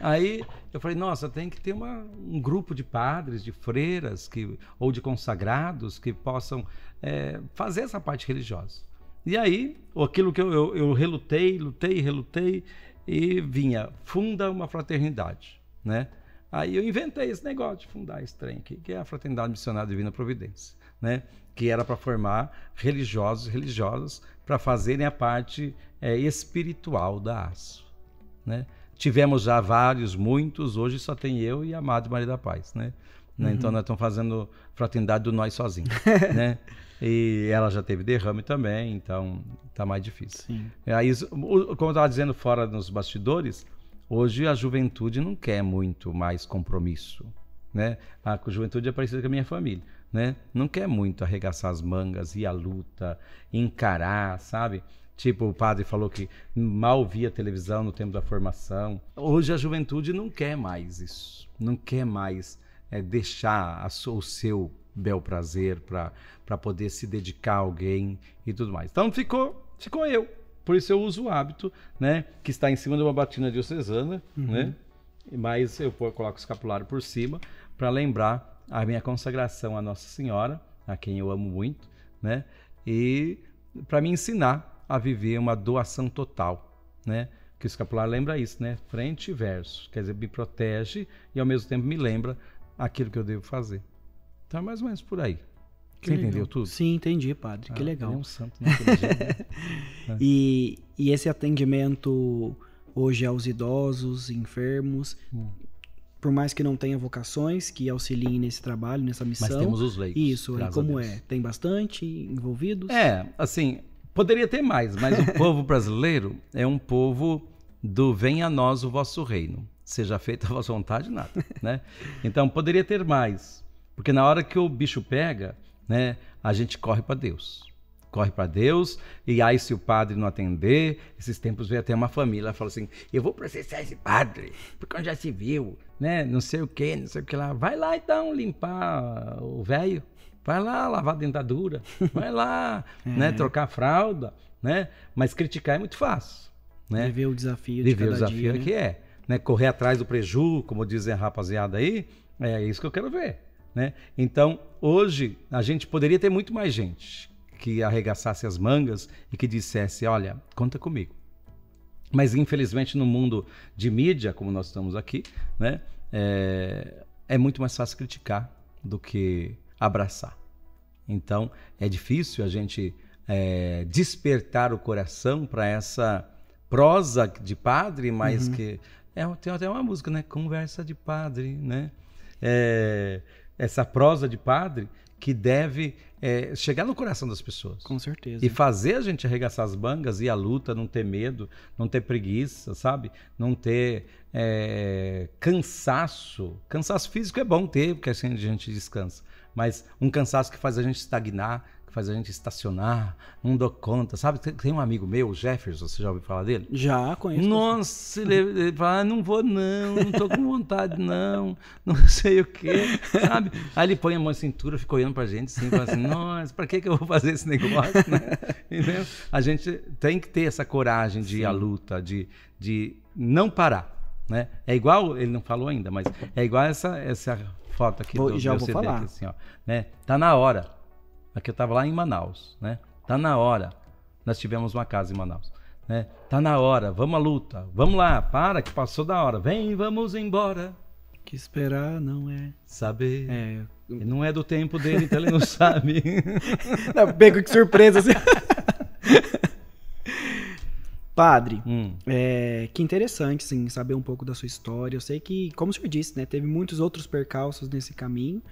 Aí eu falei, nossa, tem que ter uma, um grupo de padres, de freiras que, ou de consagrados que possam é, fazer essa parte religiosa. E aí, aquilo que eu, eu, eu relutei, lutei, relutei, e vinha, funda uma fraternidade, né? Aí eu inventei esse negócio de fundar esse trem aqui, que é a Fraternidade Missionária Divina Providência, né? Que era para formar religiosos e religiosas para fazerem a parte é, espiritual da ASO, né? Tivemos já vários, muitos, hoje só tem eu e a Madre Maria da Paz, né? né? Então, uhum. Então nós estamos fazendo Fraternidade do Nós sozinhos, né? E ela já teve derrame também, então tá mais difícil. Sim. É, aí, como eu estava dizendo fora nos bastidores, hoje a juventude não quer muito mais compromisso. Né? A juventude é parecida com a minha família. Né? Não quer muito arregaçar as mangas, ir à luta, encarar, sabe? Tipo, o padre falou que mal via televisão no tempo da formação. Hoje a juventude não quer mais isso, não quer mais é, deixar a, o seu bel prazer para poder se dedicar a alguém e tudo mais. Então ficou, ficou eu. Por isso eu uso o hábito, né? Que está em cima de uma batina diocesana, uhum. né? Mas eu coloco o escapulário por cima para lembrar a minha consagração à Nossa Senhora, a quem eu amo muito, né? E para me ensinar a viver uma doação total, né? Que o escapulário lembra isso, né? Frente e verso. Quer dizer, me protege e ao mesmo tempo me lembra aquilo que eu devo fazer tá mais ou menos por aí. Que Você legal. entendeu tudo? Sim, entendi, padre. Ah, que legal. Ele é um santo, né? né? É. E, e esse atendimento hoje aos idosos, enfermos, hum. por mais que não tenha vocações que auxiliem nesse trabalho, nessa missão. Mas temos os leigos. Isso, e é como é? Tem bastante envolvidos? É, assim, poderia ter mais, mas o povo brasileiro é um povo do venha a nós o vosso reino, seja feita a vossa vontade, nada, né? Então poderia ter mais, porque na hora que o bicho pega, né, a gente corre para Deus. Corre para Deus, e aí, se o padre não atender, esses tempos veio até uma família fala assim: eu vou processar esse padre, porque já se viu, né? Não sei o que, não sei o que lá. Vai lá então limpar o velho, vai lá lavar a dentadura, vai lá, é. né? Trocar a fralda, né? Mas criticar é muito fácil, né? Viver o desafio Viver o desafio dia, é né? que é, né? Correr atrás do preju, como dizem a rapaziada aí, é isso que eu quero ver. Né? Então, hoje, a gente poderia ter muito mais gente que arregaçasse as mangas e que dissesse: olha, conta comigo. Mas, infelizmente, no mundo de mídia, como nós estamos aqui, né, é, é muito mais fácil criticar do que abraçar. Então, é difícil a gente é, despertar o coração para essa prosa de padre, mas uhum. que. É, tem até uma música, né? Conversa de padre, né? É, essa prosa de padre que deve é, chegar no coração das pessoas. Com certeza. E fazer a gente arregaçar as mangas e a luta, não ter medo, não ter preguiça, sabe? Não ter é, cansaço. Cansaço físico é bom ter, porque assim a gente descansa. Mas um cansaço que faz a gente estagnar, que faz a gente estacionar, não dou conta. Sabe, tem um amigo meu, o Jefferson, você já ouviu falar dele? Já, conheço. Nossa, ele, ele fala, ah, não vou não, não tô com vontade não, não sei o quê, sabe? Aí ele põe a mão na cintura, fica olhando pra gente assim, fala assim, nossa, pra que que eu vou fazer esse negócio, né? Entendeu? A gente tem que ter essa coragem de ir à luta, de, de não parar. Né? É igual, ele não falou ainda, mas é igual essa, essa foto aqui vou, do já vou CD, falar. Aqui, assim, ó, né? Tá na hora. Aqui eu estava lá em Manaus, né? Tá na hora. Nós tivemos uma casa em Manaus, né? Tá na hora, vamos à luta, vamos lá, para que passou da hora, vem, vamos embora. Que esperar não é saber. É. Ele não é do tempo dele, então ele não sabe. não, pego que surpresa. Assim. Padre, hum. é, que interessante, sim, saber um pouco da sua história. Eu sei que, como o senhor disse, né, teve muitos outros percalços nesse caminho.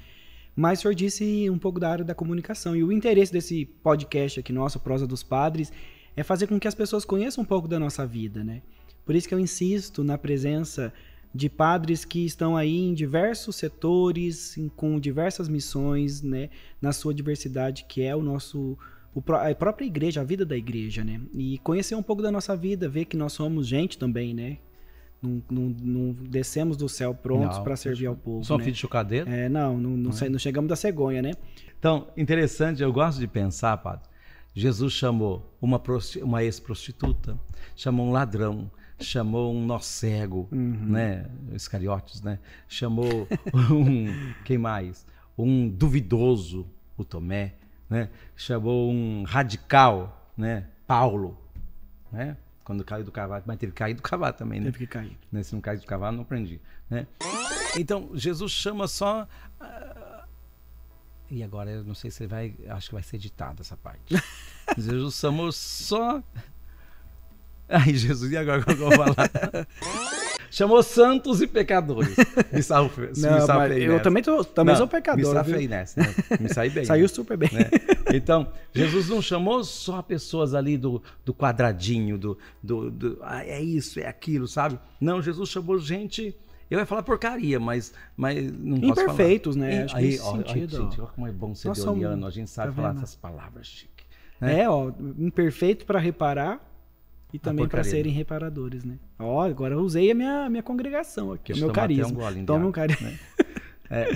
Mas o senhor disse um pouco da área da comunicação. E o interesse desse podcast aqui nosso, Prosa dos Padres, é fazer com que as pessoas conheçam um pouco da nossa vida, né? Por isso que eu insisto na presença de padres que estão aí em diversos setores, com diversas missões, né, na sua diversidade, que é o nosso a própria igreja, a vida da igreja, né? E conhecer um pouco da nossa vida, ver que nós somos gente também, né? Não, não, não, descemos do céu prontos para servir ao povo. Só né? filho de chocadeiro? É, não, não, não, é. não, chegamos da cegonha, né? Então, interessante, eu gosto de pensar, padre. Jesus chamou uma, uma ex-prostituta, chamou um ladrão, chamou um nó cego, uhum. né? Iscariotes, né? Chamou um. quem mais? Um duvidoso, o Tomé, né? Chamou um radical, né? Paulo, né? Quando cai do cavalo, mas teve que cair do cavalo também, né? Teve que cair. Né? Se não cai do cavalo, não aprendi. Né? Então, Jesus chama só. Uh... E agora eu não sei se vai. Acho que vai ser editado essa parte. Jesus chamou só. Ai, Jesus, e agora que eu vou falar? Chamou santos e pecadores. Me safei, Não, Eu também, tô, também não, sou pecador. Me safei nessa. Né? Me saí bem. Saiu né? super bem. Né? Então, Jesus não chamou só pessoas ali do, do quadradinho, do, do, do ah, é isso, é aquilo, sabe? Não, Jesus chamou gente... Eu ia falar porcaria, mas, mas não Imperfeitos, falar. né? E, Acho aí, que ó, sentido. Ó, gente, como é bom ser Nossa, a gente sabe tá falar essas palavras, Chico. Né? É, ó, imperfeito para reparar, e também para serem né? reparadores, né? Ó, agora eu usei a minha, minha congregação aqui, o meu carisma. Um Toma um carisma. Né? É.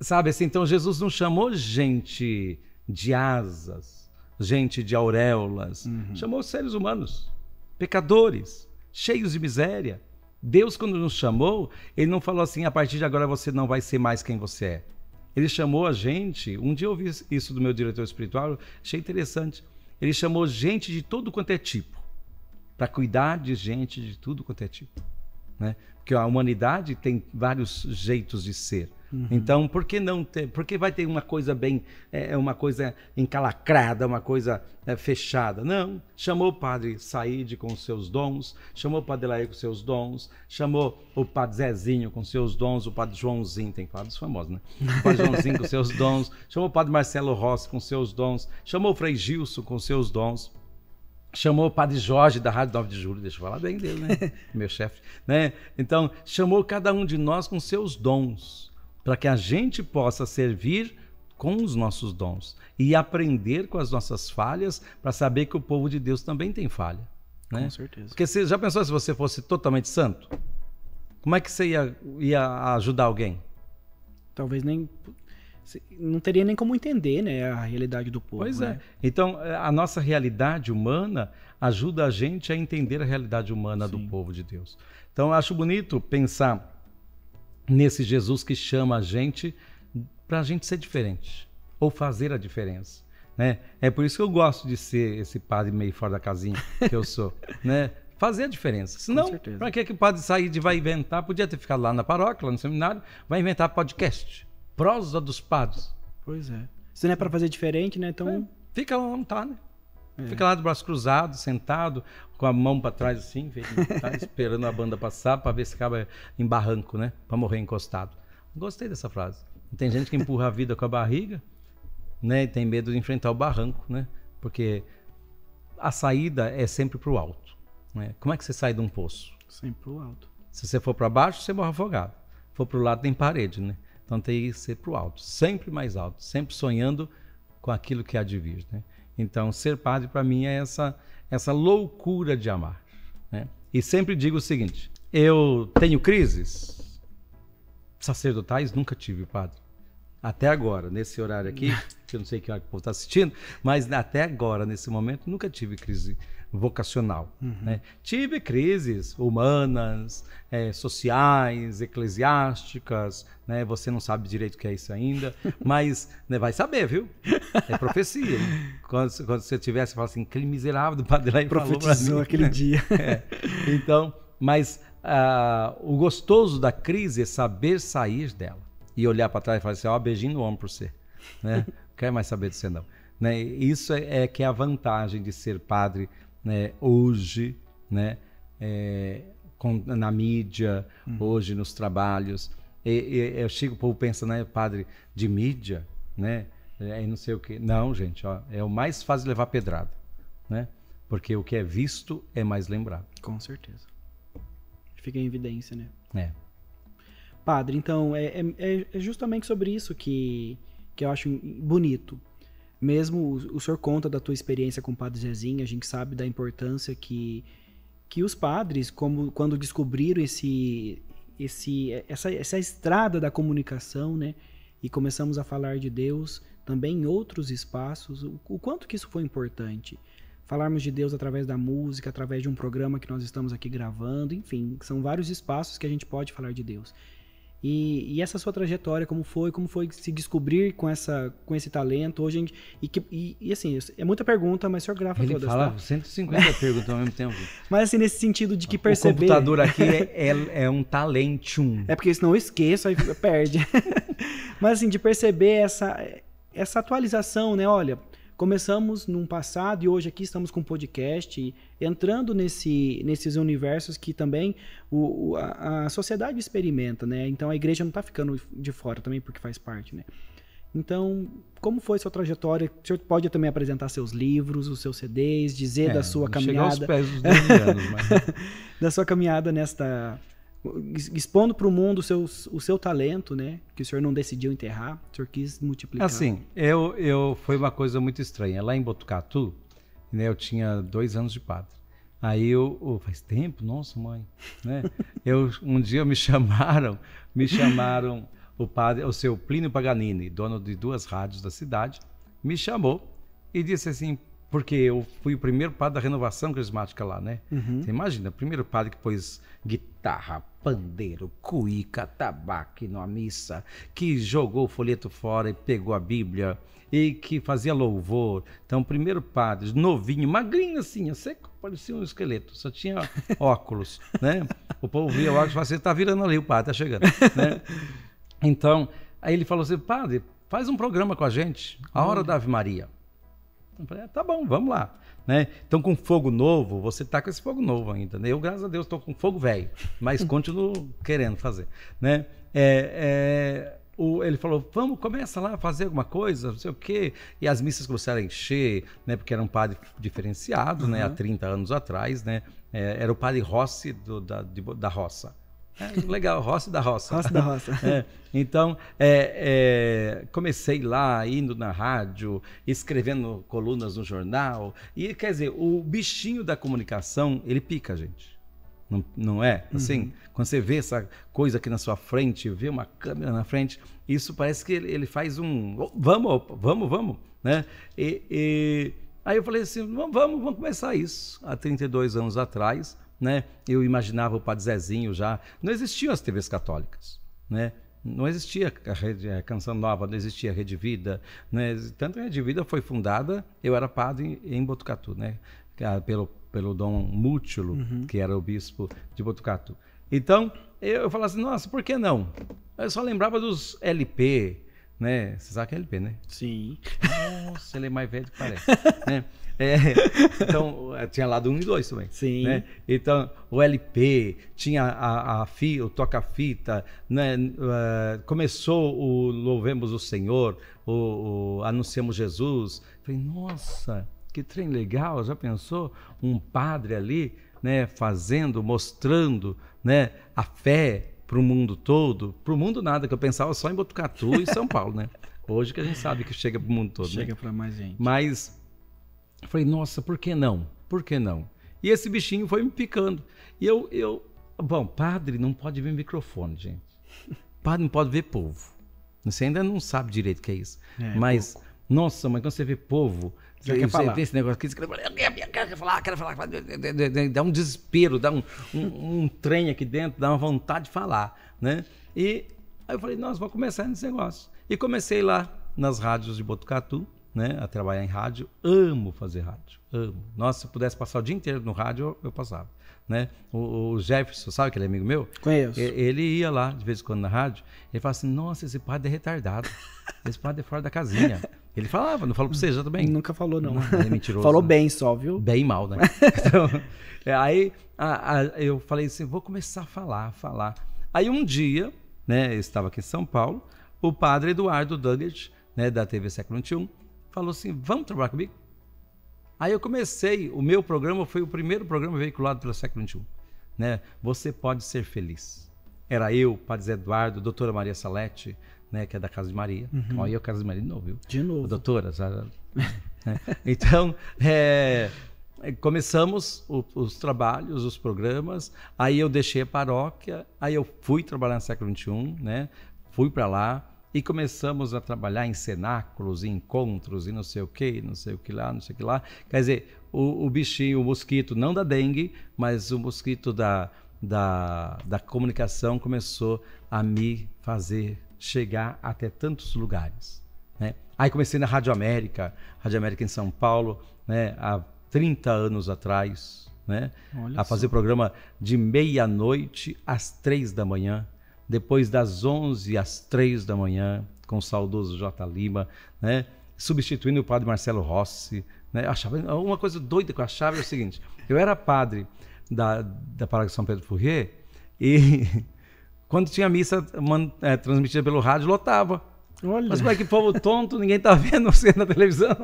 Sabe assim, então Jesus não chamou gente de asas, gente de auréolas, uhum. chamou seres humanos, pecadores, cheios de miséria. Deus, quando nos chamou, ele não falou assim: a partir de agora você não vai ser mais quem você é. Ele chamou a gente. Um dia eu ouvi isso do meu diretor espiritual, achei interessante. Ele chamou gente de todo quanto é tipo para cuidar de gente de tudo quanto é tipo. Né? Porque a humanidade tem vários jeitos de ser. Uhum. Então, por que não ter? Por que vai ter uma coisa bem, é, é uma coisa encalacrada, uma coisa é, fechada? Não. Chamou o padre Saíde com seus dons, chamou o padre Laí com seus dons, chamou o padre Zezinho com seus dons, o padre Joãozinho, tem padres famosos, né? O padre Joãozinho com seus dons, chamou o padre Marcelo Rossi com seus dons, chamou o Frei Gilson com seus dons chamou o padre Jorge da Rádio 9 de Julho, deixa eu falar bem dele, né? Meu chefe, né? Então, chamou cada um de nós com seus dons, para que a gente possa servir com os nossos dons e aprender com as nossas falhas, para saber que o povo de Deus também tem falha, né? Com certeza. Porque você já pensou se você fosse totalmente santo? Como é que você ia, ia ajudar alguém? Talvez nem não teria nem como entender né, a realidade do povo. Pois é. né? Então, é. Então, a nossa realidade humana ajuda a gente a entender a realidade humana Sim. do povo de Deus. Então, eu acho bonito pensar nesse Jesus que chama a gente para a gente ser diferente ou fazer a diferença. Né? É por isso que eu gosto de ser esse padre meio fora da casinha que eu sou. né? fazer a diferença. Senão, para que, que pode sair de vai inventar? Podia ter ficado lá na paróquia, lá no seminário, vai inventar podcast prosa dos padres. Pois é. Se não é para fazer diferente, né? Então. É, fica onde tá, né? É. Fica lá de braço cruzado, sentado, com a mão para trás assim, tá esperando a banda passar para ver se acaba em barranco, né? Para morrer encostado. Gostei dessa frase. Tem gente que empurra a vida com a barriga, né? E tem medo de enfrentar o barranco, né? Porque a saída é sempre para o alto. Né? Como é que você sai de um poço? Sempre para o alto. Se você for para baixo, você morre afogado. Se for para o lado, tem parede, né? Então tem que ser para o alto, sempre mais alto, sempre sonhando com aquilo que há de vir. Né? Então ser padre para mim é essa, essa loucura de amar. Né? E sempre digo o seguinte: eu tenho crises sacerdotais, nunca tive, padre. Até agora, nesse horário aqui, que eu não sei que hora que o povo está assistindo, mas até agora, nesse momento, nunca tive crise vocacional. Uhum. Né? Tive crises humanas, é, sociais, eclesiásticas, né? você não sabe direito o que é isso ainda, mas né, vai saber, viu? É profecia. quando, quando, você tivesse, fala assim, aquele miserável do padre lá e Profetizou mim, aquele dia. É. Então, mas uh, o gostoso da crise é saber sair dela e olhar para trás e falar assim, ó, oh, beijinho no ombro por você. Né? Não quer mais saber de você não. Né? Isso é, é que é a vantagem de ser padre né, hoje, né, é, com, na mídia, uhum. hoje nos trabalhos. E, e, eu chego, o povo pensa, né, padre, de mídia, né, não sei o que. Não, gente, ó, é o mais fácil levar pedrada, né? Porque o que é visto é mais lembrado. Com certeza. Fica em evidência, né? É. Padre, então, é, é, é, é justamente sobre isso que, que eu acho bonito mesmo o, o senhor conta da tua experiência com o Padre Zezinho, a gente sabe da importância que, que os padres, como quando descobriram esse, esse, essa, essa estrada da comunicação, né? E começamos a falar de Deus também em outros espaços, o, o quanto que isso foi importante. Falarmos de Deus através da música, através de um programa que nós estamos aqui gravando, enfim, são vários espaços que a gente pode falar de Deus. E, e, essa sua trajetória, como foi, como foi se descobrir com, essa, com esse talento hoje? e, que, e, e, assim, é muita pergunta, mas o senhor grava Ele todas. Fala tá? 150 perguntas ao mesmo tempo. Mas assim, nesse sentido de que o perceber. O computador aqui é, é, é um talentum. É porque senão eu esqueço, aí perde. mas assim, de perceber essa, essa atualização, né? Olha, começamos num passado e hoje aqui estamos com um podcast, entrando nesse, nesses universos que também o, o, a, a, sociedade experimenta, né? Então a igreja não está ficando de fora também porque faz parte, né? Então, como foi sua trajetória? O senhor pode também apresentar seus livros, os seus CDs, dizer é, da sua caminhada. Chegar aos pés dos 12 anos, mas... da sua caminhada nesta expondo para o mundo seu o seu talento, né? Que o senhor não decidiu enterrar, o senhor quis multiplicar. Assim, eu, eu foi uma coisa muito estranha. Lá em Botucatu, né? Eu tinha dois anos de padre. Aí eu, oh, faz tempo, nossa mãe, né? Eu um dia me chamaram, me chamaram o padre, o seu Plínio Paganini, dono de duas rádios da cidade, me chamou e disse assim: porque eu fui o primeiro padre da renovação carismática lá, né? Uhum. Você imagina, o primeiro padre que pôs guitarra, pandeiro, cuíca, tabaco na missa, que jogou o folheto fora e pegou a Bíblia e que fazia louvor. Então, o primeiro padre, novinho, magrinho assim, seco, parecia um esqueleto, só tinha óculos, né? O povo via o óculos e falava assim, tá virando ali o padre, tá chegando, né? Então, aí ele falou assim, padre, faz um programa com a gente, a Hora da Ave Maria falei, tá bom, vamos lá. Né? Então, com fogo novo, você tá com esse fogo novo ainda. Né? Eu, graças a Deus, estou com fogo velho, mas continuo querendo fazer. Né? É, é, o, ele falou, vamos, começa lá a fazer alguma coisa, não sei o quê. E as missas começaram a encher, né? porque era um padre diferenciado, uhum. né? há 30 uhum. anos atrás. Né? É, era o padre Rossi do, da, de, da Roça. É, legal, roça da roça. Roça da roça. É, então, é, é, comecei lá, indo na rádio, escrevendo colunas no jornal. E, quer dizer, o bichinho da comunicação, ele pica, gente. Não, não é? Uhum. Assim, uhum. quando você vê essa coisa aqui na sua frente, vê uma câmera na frente, isso parece que ele, ele faz um... Oh, vamos, vamos, vamos, né? E, e... Aí eu falei assim, vamos, vamos começar isso. Há 32 anos atrás, né? Eu imaginava o Padre Zezinho já. Não existiam as TVs católicas, né? Não existia a, rede, a Canção Nova, não existia a Rede Vida. Né? Tanto a Rede Vida foi fundada, eu era padre em Botucatu, né? Ah, pelo, pelo Dom Mútilo uhum. que era o bispo de Botucatu. Então, eu, eu falava assim, nossa, por que não? Eu só lembrava dos LP, né? Você sabe que é LP, né? Sim. Nossa, ele é mais velho do que parece. né? É, então, eh, tinha lado 1 um e 2 também. Sim. Né? Então, o LP, tinha a, a fi, o toca-fita, né? Uh, começou o Louvemos o Senhor, o, o Anunciamos Jesus. Falei, nossa, que trem legal, já pensou? Um padre ali, né, fazendo, mostrando né, a fé, para o mundo todo, para o mundo nada, que eu pensava só em Botucatu e São Paulo, né? Hoje que a gente sabe que chega para o mundo todo, né? Chega né? para mais gente. Mas eu falei, nossa, por que não? Por que não? E esse bichinho foi me picando. E eu, eu bom, padre não pode ver microfone, gente. Padre não pode ver povo. Você ainda não sabe direito o que é isso. É, mas, pouco. nossa, mas quando você vê povo, já quer falar. Tem esse negócio que quer falar, quero falar, dá um desespero, dá um, um, um, trem aqui dentro, dá uma vontade de falar, né? E aí eu falei, nós vamos começar nesse negócio. E comecei lá nas rádios de Botucatu, né, a trabalhar em rádio. Amo fazer rádio, amo. Nossa, se eu pudesse passar o dia inteiro no rádio, eu passava. Né? O, o Jefferson, sabe aquele amigo meu? Conheço. Ele ia lá de vez em quando na rádio. Ele fala assim: Nossa, esse padre é retardado. Esse padre é fora da casinha. Ele falava, não falou pra vocês também? Tá Nunca falou, não. Ele é mentiroso. falou né? bem só, viu? Bem mal, né? então, é, aí a, a, eu falei assim: vou começar a falar, a falar. Aí um dia, né, eu estava aqui em São Paulo, o padre Eduardo Douglas, né, da TV Século XXI, falou assim: vamos trabalhar comigo? Aí eu comecei, o meu programa foi o primeiro programa veiculado pela Século XXI. Né? Você pode ser feliz. Era eu, Padre Eduardo, Doutora Maria Salete, né, que é da Casa de Maria. Uhum. aí é Casa de Maria de novo, viu? De novo. A doutora, sabe? então, é, começamos o, os trabalhos, os programas, aí eu deixei a paróquia, aí eu fui trabalhar no século XXI, né? Fui para lá e começamos a trabalhar em cenáculos, em encontros e não sei o que, não sei o que lá, não sei o que lá. Quer dizer, o, o bichinho, o mosquito, não da dengue, mas o mosquito da, da, da comunicação começou a me fazer chegar até tantos lugares. Né? Aí comecei na Rádio América, Rádio América em São Paulo, né, há 30 anos atrás, né, a fazer só. programa de meia-noite às três da manhã, depois das 11 às três da manhã, com o saudoso J. Lima, né, substituindo o padre Marcelo Rossi. Né, achava, uma coisa doida que eu achava é o seguinte: eu era padre da, da Paróquia São Pedro Furrier e Quando tinha missa é, transmitida pelo rádio, lotava. Olha. Mas é que povo tonto, ninguém tá vendo você na televisão,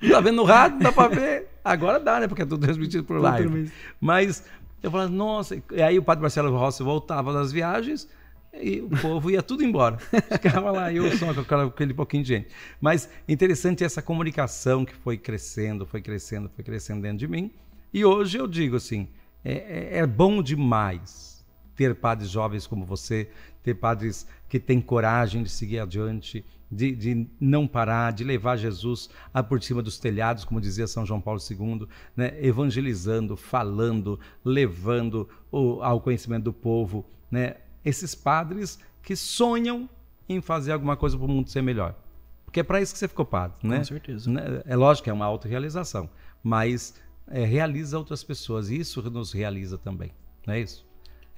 não tá vendo no rádio, não dá para ver. Agora dá, né? Porque é tudo transmitido por live. Mas eu falava, nossa, e aí o padre Marcelo Rossi voltava das viagens e o povo ia tudo embora. Ficava lá, eu só com aquele pouquinho de gente. Mas interessante essa comunicação que foi crescendo, foi crescendo, foi crescendo dentro de mim. E hoje eu digo assim, é, é, é bom demais ter padres jovens como você, ter padres que têm coragem de seguir adiante, de, de não parar, de levar Jesus a por cima dos telhados, como dizia São João Paulo II, né? evangelizando, falando, levando o, ao conhecimento do povo. Né? Esses padres que sonham em fazer alguma coisa para o mundo ser melhor. Porque é para isso que você ficou padre, né? Com certeza. Né? É lógico que é uma autorrealização, mas é, realiza outras pessoas e isso nos realiza também, não é isso?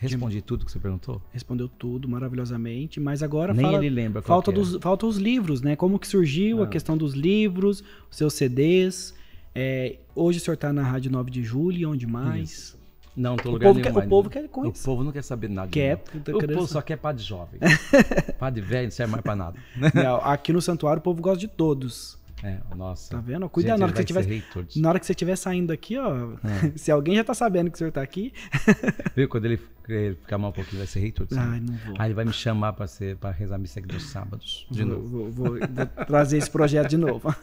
Respondi de... tudo que você perguntou? Respondeu tudo maravilhosamente, mas agora Nem fala, ele lembra falta é. dos, falta os livros, né? Como que surgiu ah. a questão dos livros, os seus CDs. É, hoje o senhor está na Rádio 9 de Julho, onde mais? Isso. Não, tô lugar o povo nenhum. Quer, o povo quer coisa. O povo não quer saber nada. Quer, o povo só quer padre jovem. padre velho não serve mais para nada. Não, aqui no santuário o povo gosta de todos. É, nossa. Tá vendo? Cuidado na hora que você tiver. Na hora que você estiver saindo aqui, ó. É. se alguém já tá sabendo que o senhor tá aqui. Viu? Quando ele, ele ficar mal um pouquinho, vai ser reitor de sábado. Né? Ai, não vou. Aí ah, ele vai me chamar pra, ser, pra rezar missa dos sábados. De vou, novo. Vou, vou, vou trazer esse projeto de novo.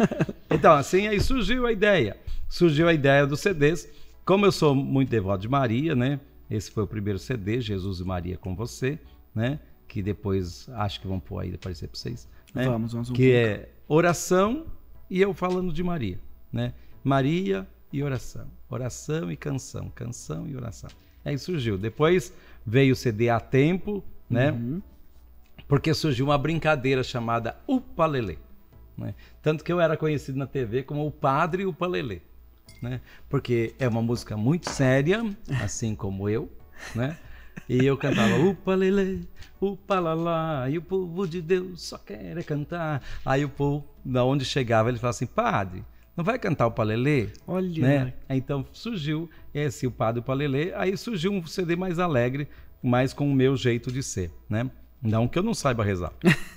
então, assim, aí surgiu a ideia. Surgiu a ideia dos CDs. Como eu sou muito devoto de Maria, né? Esse foi o primeiro CD, Jesus e Maria com você, né? Que depois acho que vão pôr aí aparecer para vocês. Né? Vamos, vamos. Que é oração, e eu falando de Maria, né? Maria e oração, oração e canção, canção e oração. Aí surgiu. Depois veio o CD a tempo, né? Uhum. Porque surgiu uma brincadeira chamada Upalele. Né? Tanto que eu era conhecido na TV como o Padre Upalele, né? Porque é uma música muito séria, assim como eu, né? E eu cantava upa lele, upa e o povo de Deus só quer é cantar. Aí o povo da onde chegava, ele falava assim, padre, não vai cantar o Palelê? Olha. Né? Então surgiu esse o Padre Palelê, aí surgiu um CD mais alegre, mais com o meu jeito de ser, né? Não que eu não saiba rezar.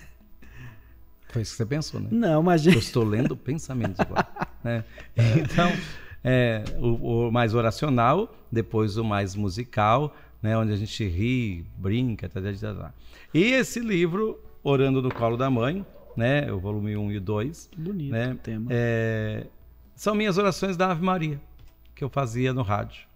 Foi isso que você pensou, né? Não, imagina. Eu estou lendo pensamentos agora. né? Então, é, o, o, mais oracional, depois o mais musical, né? onde a gente ri, brinca, tá, tá, tá, tá. E esse livro, Orando no Colo da Mãe, né? O volume 1 e 2. Bonito né? o tema. É, são minhas orações da Ave Maria, que eu fazia no rádio.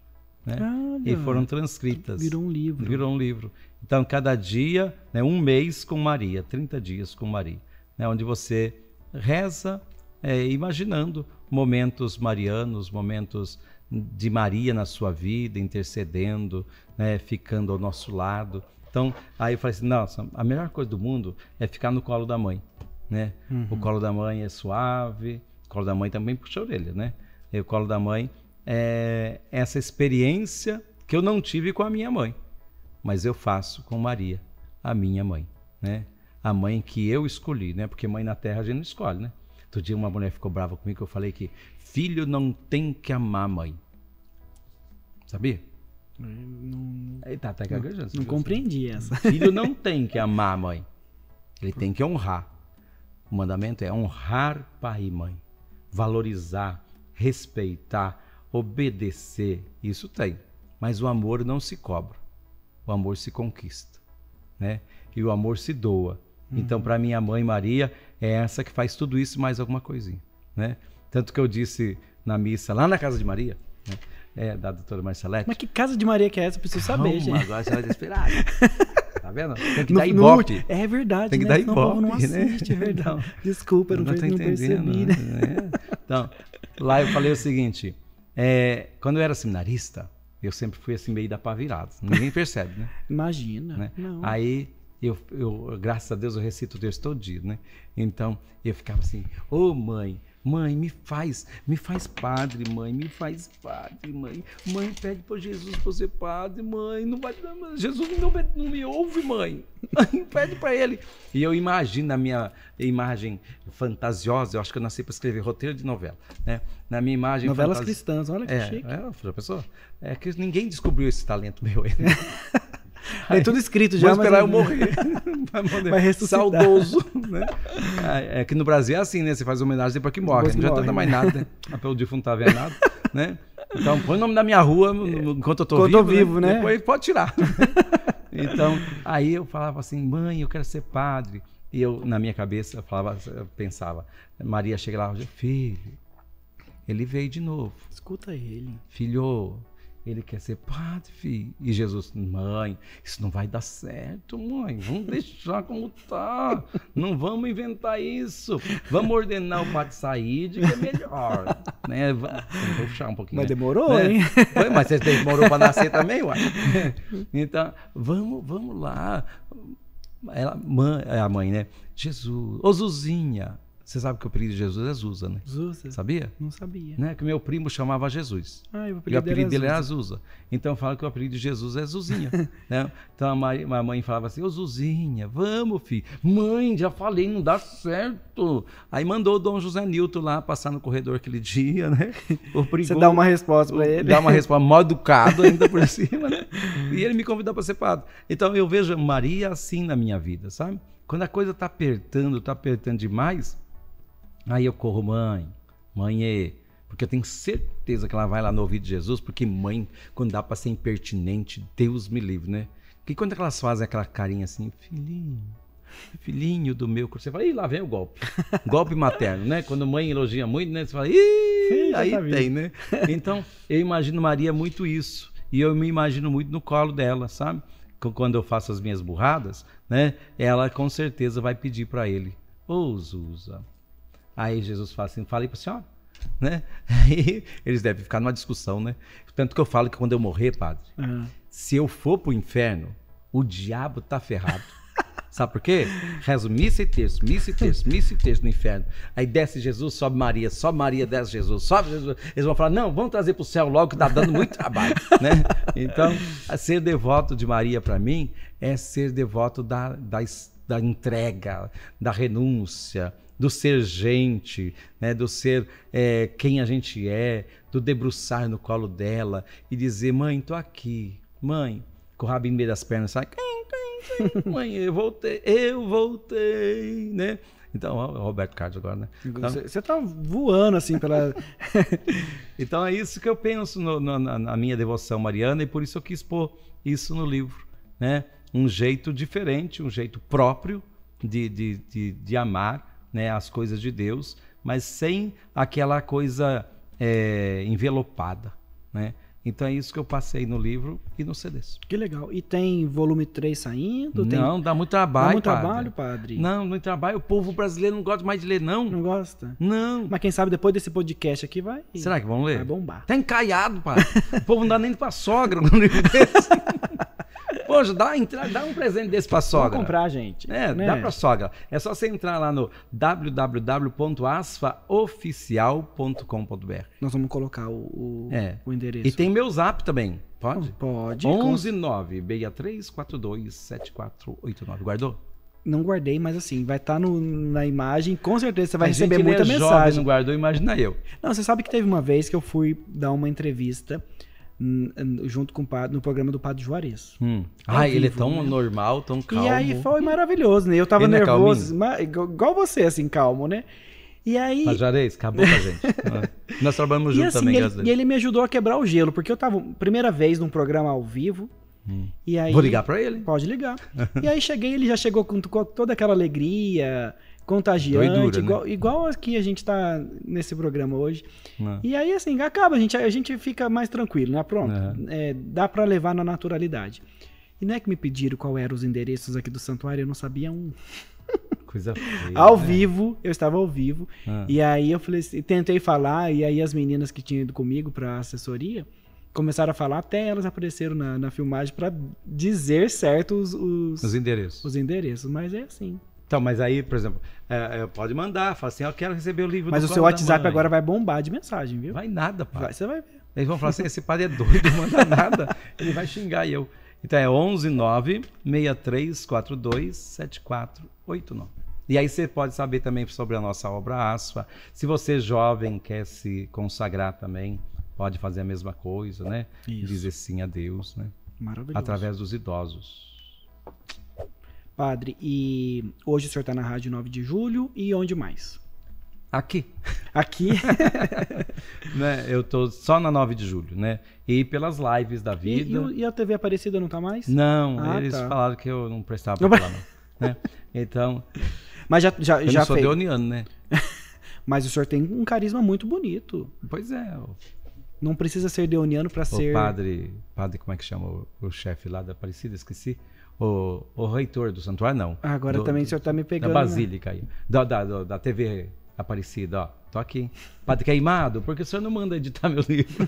Né? Ah, e foram transcritas. Virou um livro. Virou um livro. Então, cada dia, né, um mês com Maria, 30 dias com Maria, né, onde você reza é, imaginando momentos marianos, momentos de Maria na sua vida, intercedendo, né, ficando ao nosso lado. Então, aí eu falei assim, nossa, a melhor coisa do mundo é ficar no colo da mãe, né? Uhum. O colo da mãe é suave, o colo da mãe também puxa a orelha, né? E o colo da mãe é essa experiência que eu não tive com a minha mãe, mas eu faço com Maria, a minha mãe, né? A mãe que eu escolhi, né? Porque mãe na terra a gente não escolhe, né? Outro dia uma mulher ficou brava comigo que eu falei que filho não tem que amar mãe. Sabia? Não, Eita, até gaguejando. Não, não tá assim? compreendi essa. Filho não tem que amar a mãe. Ele tem que honrar. O mandamento é honrar pai e mãe. Valorizar, respeitar, obedecer. Isso tem. Mas o amor não se cobra. O amor se conquista. Né? E o amor se doa. Uhum. Então, para minha mãe Maria, é essa que faz tudo isso mais alguma coisinha. Né? Tanto que eu disse na missa, lá na casa de Maria. Né? É, da doutora Marcelete. Mas que casa de Maria que é essa? Eu preciso Calma, saber, gente. agora você vai desesperar. tá vendo? Tem que no, dar ibope. No, é verdade, Tem que né? dar ibope, Senão, né? não assiste, é verdade. Então, Desculpa, eu não, não, não entendendo, percebi, né? né? Então, lá eu falei o seguinte, é, quando eu era seminarista, eu sempre fui assim meio da pá virada. Ninguém percebe, né? Imagina, né? Aí eu, eu, graças a Deus, eu recito o texto todo dia, né? Então, eu ficava assim, ô oh, mãe, Mãe, me faz, me faz padre, mãe, me faz padre, mãe. Mãe, pede para Jesus para ser padre, mãe. Não vai, Jesus não, não me ouve, mãe. pede para ele. E eu imagino na minha imagem fantasiosa, eu acho que eu nasci para escrever roteiro de novela, né? Na minha imagem Novelas fantasi... cristãs, olha que é, chique. É, pessoa, é que ninguém descobriu esse talento meu. Aí, é tudo escrito já. Vou esperar eu morrer. Vai, morrer. ressuscitar. Saudoso. Né? É, é, que no Brasil é assim, né? Você faz homenagem depois que morre. Depois que não morre. já tenta mais nada. Né? Ah, não tá vendo nada. Né? Então põe o nome da minha rua enquanto eu tô Quando vivo. Eu vivo né? né? Depois pode tirar. então, aí eu falava assim, mãe, eu quero ser padre. E eu, na minha cabeça, falava, pensava, Maria chega lá, filho, ele veio de novo. Escuta ele. Filho, ele quer ser padre, filho. E Jesus, mãe, isso não vai dar certo, mãe. Vamos deixar como tá. Não vamos inventar isso. Vamos ordenar o padre Said, que é melhor. né? Vou puxar um pouquinho. Mas né? demorou, né? hein? Foi, mas você demorou para nascer também, uai. Então, vamos, vamos lá. Ela, mãe, é a mãe, né? Jesus, ô Zuzinha, você sabe que o apelido de Jesus é Zusa, né? Zusa? Sabia? Não sabia. Né? Que meu primo chamava Jesus. Ah, e o apelido, e o apelido dele é era é Zusa. Então fala que o apelido de Jesus é Zuzinha. né? Então a mãe, a mãe falava assim, ô Zuzinha, vamos, filho. Mãe, já falei, não dá certo. Aí mandou o Dom José Nilton lá passar no corredor aquele dia, né? Obrigou, Você dá uma resposta para ele. Dá uma resposta mal educada ainda por cima, né? E ele me convidou para ser padre. Então eu vejo Maria assim na minha vida, sabe? Quando a coisa está apertando, está apertando demais Aí eu corro, mãe, mãe, é, porque eu tenho certeza que ela vai lá no ouvido de Jesus, porque mãe, quando dá para ser impertinente, Deus me livre, né? Porque quando é que elas fazem aquela carinha assim, filhinho, filhinho do meu, você fala, ih, lá vem o golpe. golpe materno, né? Quando mãe elogia muito, né? Você fala, ih, Sim, aí tá tem, né? Então, eu imagino Maria muito isso. E eu me imagino muito no colo dela, sabe? Quando eu faço as minhas burradas, né? Ela com certeza vai pedir para ele, ô oh, Zusa, Aí Jesus fala assim: falei para o senhor. Né? Aí eles devem ficar numa discussão, né? Tanto que eu falo que quando eu morrer, padre, uhum. se eu for para o inferno, o diabo tá ferrado. Sabe por quê? Rezo missa e texto, missa e texto, missa e texto no inferno. Aí desce Jesus, sobe Maria, sobe Maria, desce Jesus, sobe Jesus. Eles vão falar, não, vamos trazer para o céu logo que está dando muito trabalho. né? Então, ser devoto de Maria para mim é ser devoto da, da, da entrega, da renúncia, do ser gente, né, do ser é, quem a gente é, do debruçar no colo dela e dizer: mãe, tô aqui, mãe, com o rabo em meio das pernas, mãe, eu voltei, eu voltei, né? Então, o Roberto Carlos agora, né? Então, você está voando assim pela. então é isso que eu penso no, no, na, na minha devoção mariana e por isso eu quis pôr isso no livro, né? um jeito diferente, um jeito próprio de, de, de, de amar né, as coisas de Deus, mas sem aquela coisa é, envelopada. Né? Então é isso que eu passei no livro e no CDs. Que legal. E tem volume 3 saindo? Tem... Não, dá muito trabalho. Dá muito padre. trabalho, padre. Não, muito trabalho. O povo brasileiro não gosta mais de ler, não. Não gosta? Não. Mas quem sabe depois desse podcast aqui vai. Será que vão ler? Vai bombar. Tá encaiado, padre. o povo não dá nem pra sogra no livro desse. Poxa, dá, dá um presente desse pra sogra. Vamos comprar, gente. É, né? dá pra sogra. É só você entrar lá no www.asfaoficial.com.br. Nós vamos colocar o, o, é. o endereço. E tem meu zap também. Pode? Pode. 11 9 63 42 Guardou? Não guardei, mas assim, vai estar tá na imagem. Com certeza você vai a receber é muita é mensagem. Jovem, não guardou, imagina eu. Não, você sabe que teve uma vez que eu fui dar uma entrevista junto com o padre, no programa do Padre Juarez. Hum. Ah, ele é tão né? normal, tão calmo. E aí foi maravilhoso, né? Eu tava ele é nervoso, é igual você, assim, calmo, né? E aí. Mas Juarez, acabou com a gente. Ah. Nós trabalhamos juntos assim, também, ele, E ele me ajudou a quebrar o gelo, porque eu tava primeira vez num programa ao vivo. Hum. E aí, Vou ligar para ele. Pode ligar. e aí cheguei, ele já chegou com, com toda aquela alegria, contagiante, Doidura, igual, né? igual aqui a gente está nesse programa hoje. É. E aí, assim, acaba, a gente, a gente fica mais tranquilo, né? Pronto, é. É, dá para levar na naturalidade. E não é que me pediram qual eram os endereços aqui do santuário, eu não sabia um. Coisa feia. ao né? vivo, eu estava ao vivo. Ah. E aí eu falei, assim, tentei falar, e aí as meninas que tinham ido comigo para assessoria, começaram a falar, até elas apareceram na, na filmagem para dizer certo os, os, os, endereços. Os endereços, mas é assim. Então, mas aí, por exemplo, é, é, pode mandar, fala assim, eu quero receber o livro Mas o seu WhatsApp agora vai bombar de mensagem, viu? Vai nada, pai. Vai, você vai ver. Eles vão falar assim, esse padre é doido, não manda nada. Ele vai xingar eu. Então é 119-6342-7489. E aí você pode saber também sobre a nossa obra ASFA. Se você jovem quer se consagrar também, pode fazer a mesma coisa, né? Isso. Dizer sim a Deus, né? Maravilhoso. Através dos idosos. Padre, e hoje o senhor está na Rádio 9 de Julho e onde mais? Aqui. Aqui? né? Eu tô só na 9 de julho, né? E pelas lives da vida. E, e, e a TV Aparecida não tá mais? Não, ah, eles tá. falaram que eu não prestava pra falar, não. Né? Então. Mas já, já, eu já não sou deoniano, né? Mas o senhor tem um carisma muito bonito. Pois é. Não precisa ser deoniano para ser. O padre. Padre, como é que chama o, o chefe lá da Aparecida? Esqueci o, o reitor do santuário, não. Agora do, também o senhor está me pegando. Da né? Basílica aí. Da, da, da, TV Aparecida, ó. Tô aqui. Padre Queimado, porque o senhor não manda editar meu livro.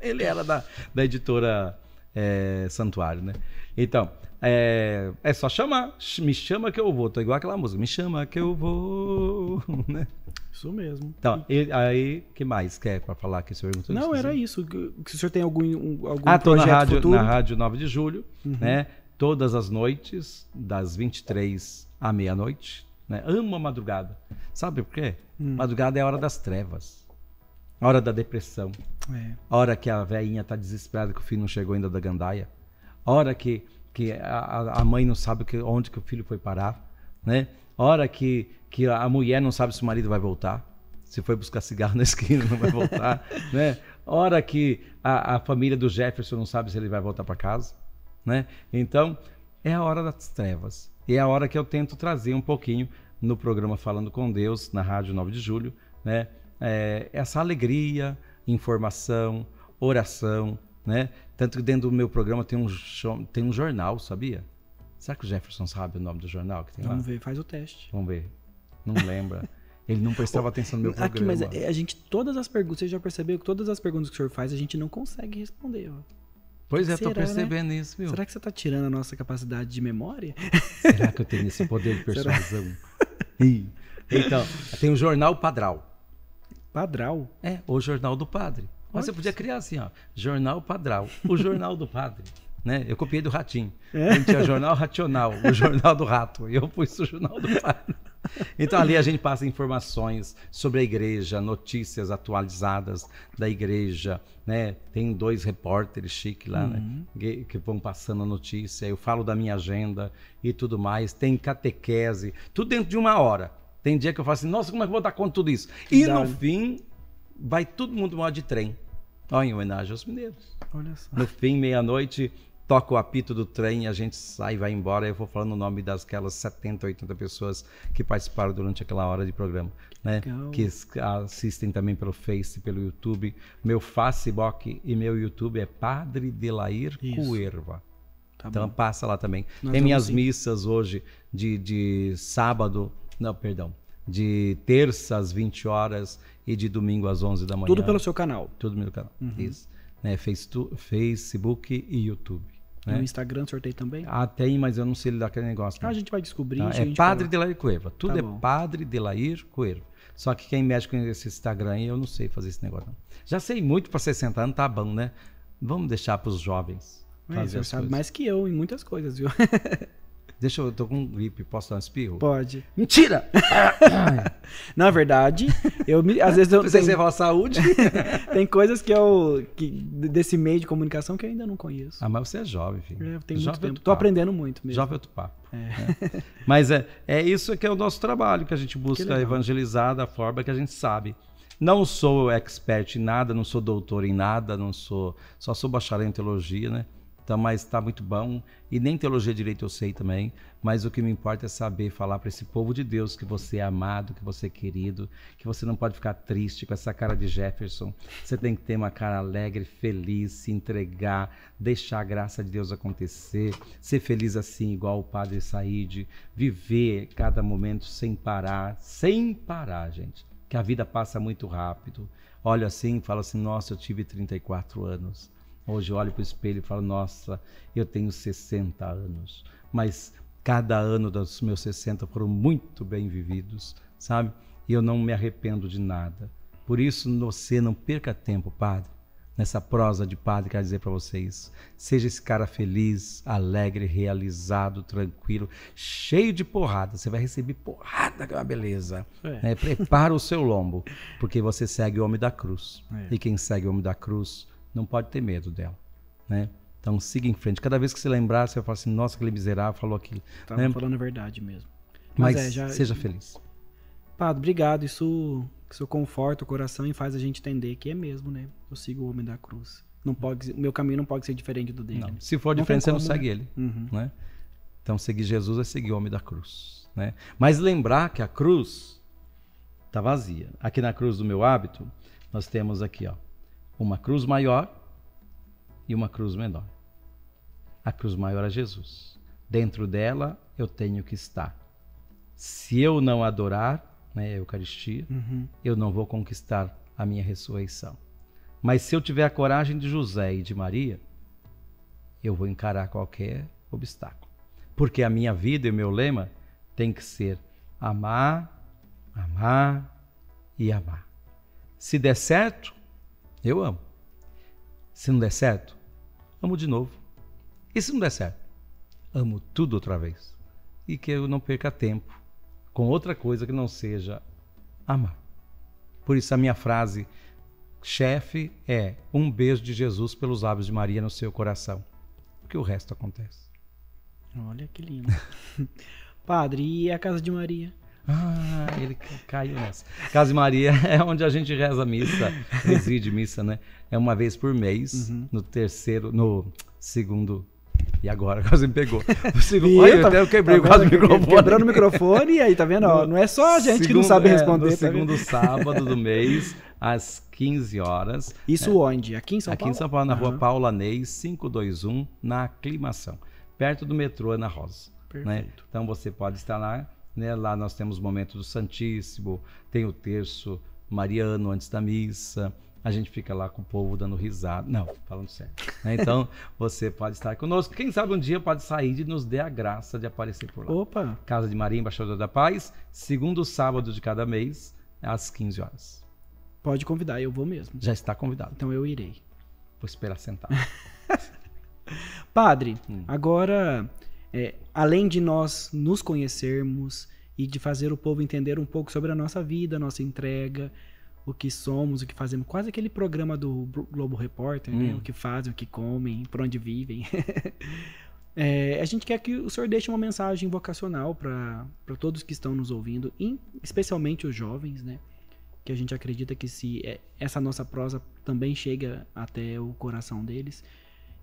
Ele era da, da editora é, Santuário, né? Então, é, é, só chamar. Me chama que eu vou. Tô igual aquela música. Me chama que eu vou. né? Isso mesmo. Então, e, aí, que mais quer é para falar que o senhor perguntou? Não, era isso. Que, o senhor tem algum, algum ah, tô projeto na rádio, futuro? na rádio 9 de julho, uhum. né? todas as noites, das 23 à meia-noite. Né? Amo a madrugada. Sabe por quê? Hum. Madrugada é a hora das trevas. A hora da depressão. É. A hora que a velhinha tá desesperada que o filho não chegou ainda da gandaia. A hora que, que a, a mãe não sabe que, onde que o filho foi parar. Né? A hora que, que a mulher não sabe se o marido vai voltar. Se foi buscar cigarro na esquina, não vai voltar. né? A hora que a, a família do Jefferson não sabe se ele vai voltar para casa. Né? Então, é a hora das trevas. E é a hora que eu tento trazer um pouquinho no programa Falando com Deus, na Rádio 9 de Julho, né? É, essa alegria, informação, oração, né? Tanto que dentro do meu programa tem um, tem um jornal, sabia? Será que o Jefferson sabe o nome do jornal que tem Vamos lá? Vamos ver, faz o teste. Vamos ver. Não lembra. Ele não prestava atenção no meu programa. Aqui, mas é, a gente, todas as perguntas, você já percebeu que todas as perguntas que o senhor faz, a gente não consegue responder. Ó. Pois é, estou né? percebendo né? isso, viu? Será que você está tirando a nossa capacidade de memória? Será que eu tenho esse poder de persuasão? então, tem o jornal Padral. Padral? É, o Jornal do Padre. Mas você podia criar assim, ó, Jornal Padral, o Jornal do Padre. Né? Eu copiei do Ratinho. É. Tinha Jornal Racional, o Jornal do Rato. E eu pus o Jornal do Padre. Então ali a gente passa informações sobre a igreja, notícias atualizadas da igreja, né? Tem dois repórteres chique lá, né? uhum. né? Que, que, vão passando a notícia. Eu falo da minha agenda e tudo mais. Tem catequese, tudo dentro de uma hora. Tem dia que eu falo assim, nossa, como é que eu vou dar conta de tudo isso? e dá, no fim, vai todo mundo mal de trem. Olha em homenagem aos mineiros. Olha só. No fim, meia-noite, toca o apito do trem, a gente sai, vai embora. Eu vou falando o nome das aquelas 70, 80 pessoas que participaram durante aquela hora de programa, né? Que assistem também pelo Face, pelo YouTube. Meu Facebook e meu YouTube é Padre Delair Coerva. Cuerva. Tá então bom. passa lá também. Nós Tem minhas missas hoje de, de sábado, não, perdão, de terça às 20 horas e de domingo às 11 da manhã. Tudo pelo seu canal. Tudo pelo meu canal. Uhum. Isso. Né? Facebook e YouTube. Né? No Instagram sorteio também? Ah, tem, mas eu não sei lidar com aquele negócio. Ah, né? Ah, a gente vai descobrir. Tá? é Padre fala. Delair Cuerva. Tudo tá é Padre Delair Cuerva. Só que quem mexe com esse Instagram aí, eu não sei fazer esse negócio. Não. Já sei muito para 60 anos, tá bom, né? Vamos deixar para os jovens. Mas é, você sabe mais que eu em muitas coisas, viu? Deixa eu, tô com gripe, posso dar um espirro? Pode. Mentira! Na verdade, eu me, às vezes eu. Você tem... a saúde? tem coisas que eu. Que, desse meio de comunicação que eu ainda não conheço. Ah, mas você é jovem, filho. É, tenho jovem muito é tempo. tô aprendendo muito mesmo. Jovem é outro papo. É. É. Mas é, é isso que é o nosso trabalho, que a gente busca evangelizar da forma que a gente sabe. Não sou expert em nada, não sou doutor em nada, não sou. Só sou bacharel em teologia, né? Então, mas está muito bom. E nem teologia direito eu sei também. Mas o que me importa é saber falar para esse povo de Deus que você é amado, que você é querido, que você não pode ficar triste com essa cara de Jefferson. Você tem que ter uma cara alegre, feliz, se entregar, deixar a graça de Deus acontecer, ser feliz assim, igual o padre Said, viver cada momento sem parar, sem parar, gente. Que a vida passa muito rápido. Olha assim e fala assim: nossa, eu tive 34 anos Hoje eu olho para o espelho e falo: Nossa, eu tenho 60 anos, mas cada ano dos meus 60 foram muito bem vividos, sabe? E eu não me arrependo de nada. Por isso, você não perca tempo, padre. Nessa prosa de padre, quero dizer para vocês: seja esse cara feliz, alegre, realizado, tranquilo, cheio de porrada. Você vai receber porrada, que é uma beleza. É. É, prepara o seu lombo, porque você segue o homem da cruz. É. E quem segue o homem da cruz não pode ter medo dela, né? Então siga em frente. Cada vez que você lembrar, você fala assim, nossa, aquele miserável falou aquilo. Tava né? falando a verdade mesmo. Mas, Mas é, já... seja feliz. Padre, obrigado. Isso, isso conforta o coração e faz a gente entender que é mesmo, né? Eu sigo o homem da cruz. Não pode, o meu caminho não pode ser diferente do dele. Não. Se for diferente, você não segue né? ele, uhum. né? Então seguir Jesus é seguir o homem da cruz, né? Mas lembrar que a cruz está vazia. Aqui na cruz do meu hábito, nós temos aqui, ó, uma cruz maior e uma cruz menor. A cruz maior é Jesus. Dentro dela eu tenho que estar. Se eu não adorar né, a Eucaristia, uhum. eu não vou conquistar a minha ressurreição. Mas se eu tiver a coragem de José e de Maria, eu vou encarar qualquer obstáculo. Porque a minha vida e o meu lema tem que ser amar, amar e amar. Se der certo, eu amo. Se não der certo, amo de novo. E se não der certo? Amo tudo outra vez. E que eu não perca tempo com outra coisa que não seja amar. Por isso a minha frase chefe é um beijo de Jesus pelos lábios de Maria no seu coração. Porque o resto acontece. Olha que lindo. Padre, e a casa de Maria? Ah, ele caiu nessa. Casa Maria é onde a gente reza missa, preside missa, né? É uma vez por mês, uhum. no terceiro, no segundo e agora quase me pegou. O segundo, olha, tá eu, tá, quebrei tá quase o microfone. Quebrando o microfone, e aí, tá vendo? No, não é só a gente segundo, que não sabe responder. É, no tá segundo vendo? sábado do mês, às 15 horas. Isso é, onde? Aqui em São aqui Paulo? Aqui em São Paulo, na uhum. rua Paula Neis, 521, na Aclimação, perto do metrô Ana Rosa. Né? Então você pode estar lá né? Lá nós temos o momento do Santíssimo, tem o terço mariano antes da missa. A gente fica lá com o povo dando risada. Não, falando sério. Né? Então, você pode estar conosco. Quem sabe um dia pode sair e nos dê a graça de aparecer por lá. Opa! Casa de Maria, Embaixadora da Paz, segundo sábado de cada mês, às 15 horas. Pode convidar, eu vou mesmo. Já está convidado. Então eu irei. Vou esperar sentar. Padre, hum. agora é, além de nós nos conhecermos e de fazer o povo entender um pouco sobre a nossa vida, a nossa entrega, o que somos, o que fazemos, quase aquele programa do Globo Repórter, né? hum. né? o que fazem, o que comem, por onde vivem. é, a gente quer que o senhor deixe uma mensagem vocacional para todos que estão nos ouvindo, especialmente os jovens, né? que a gente acredita que se é, essa nossa prosa também chega até o coração deles.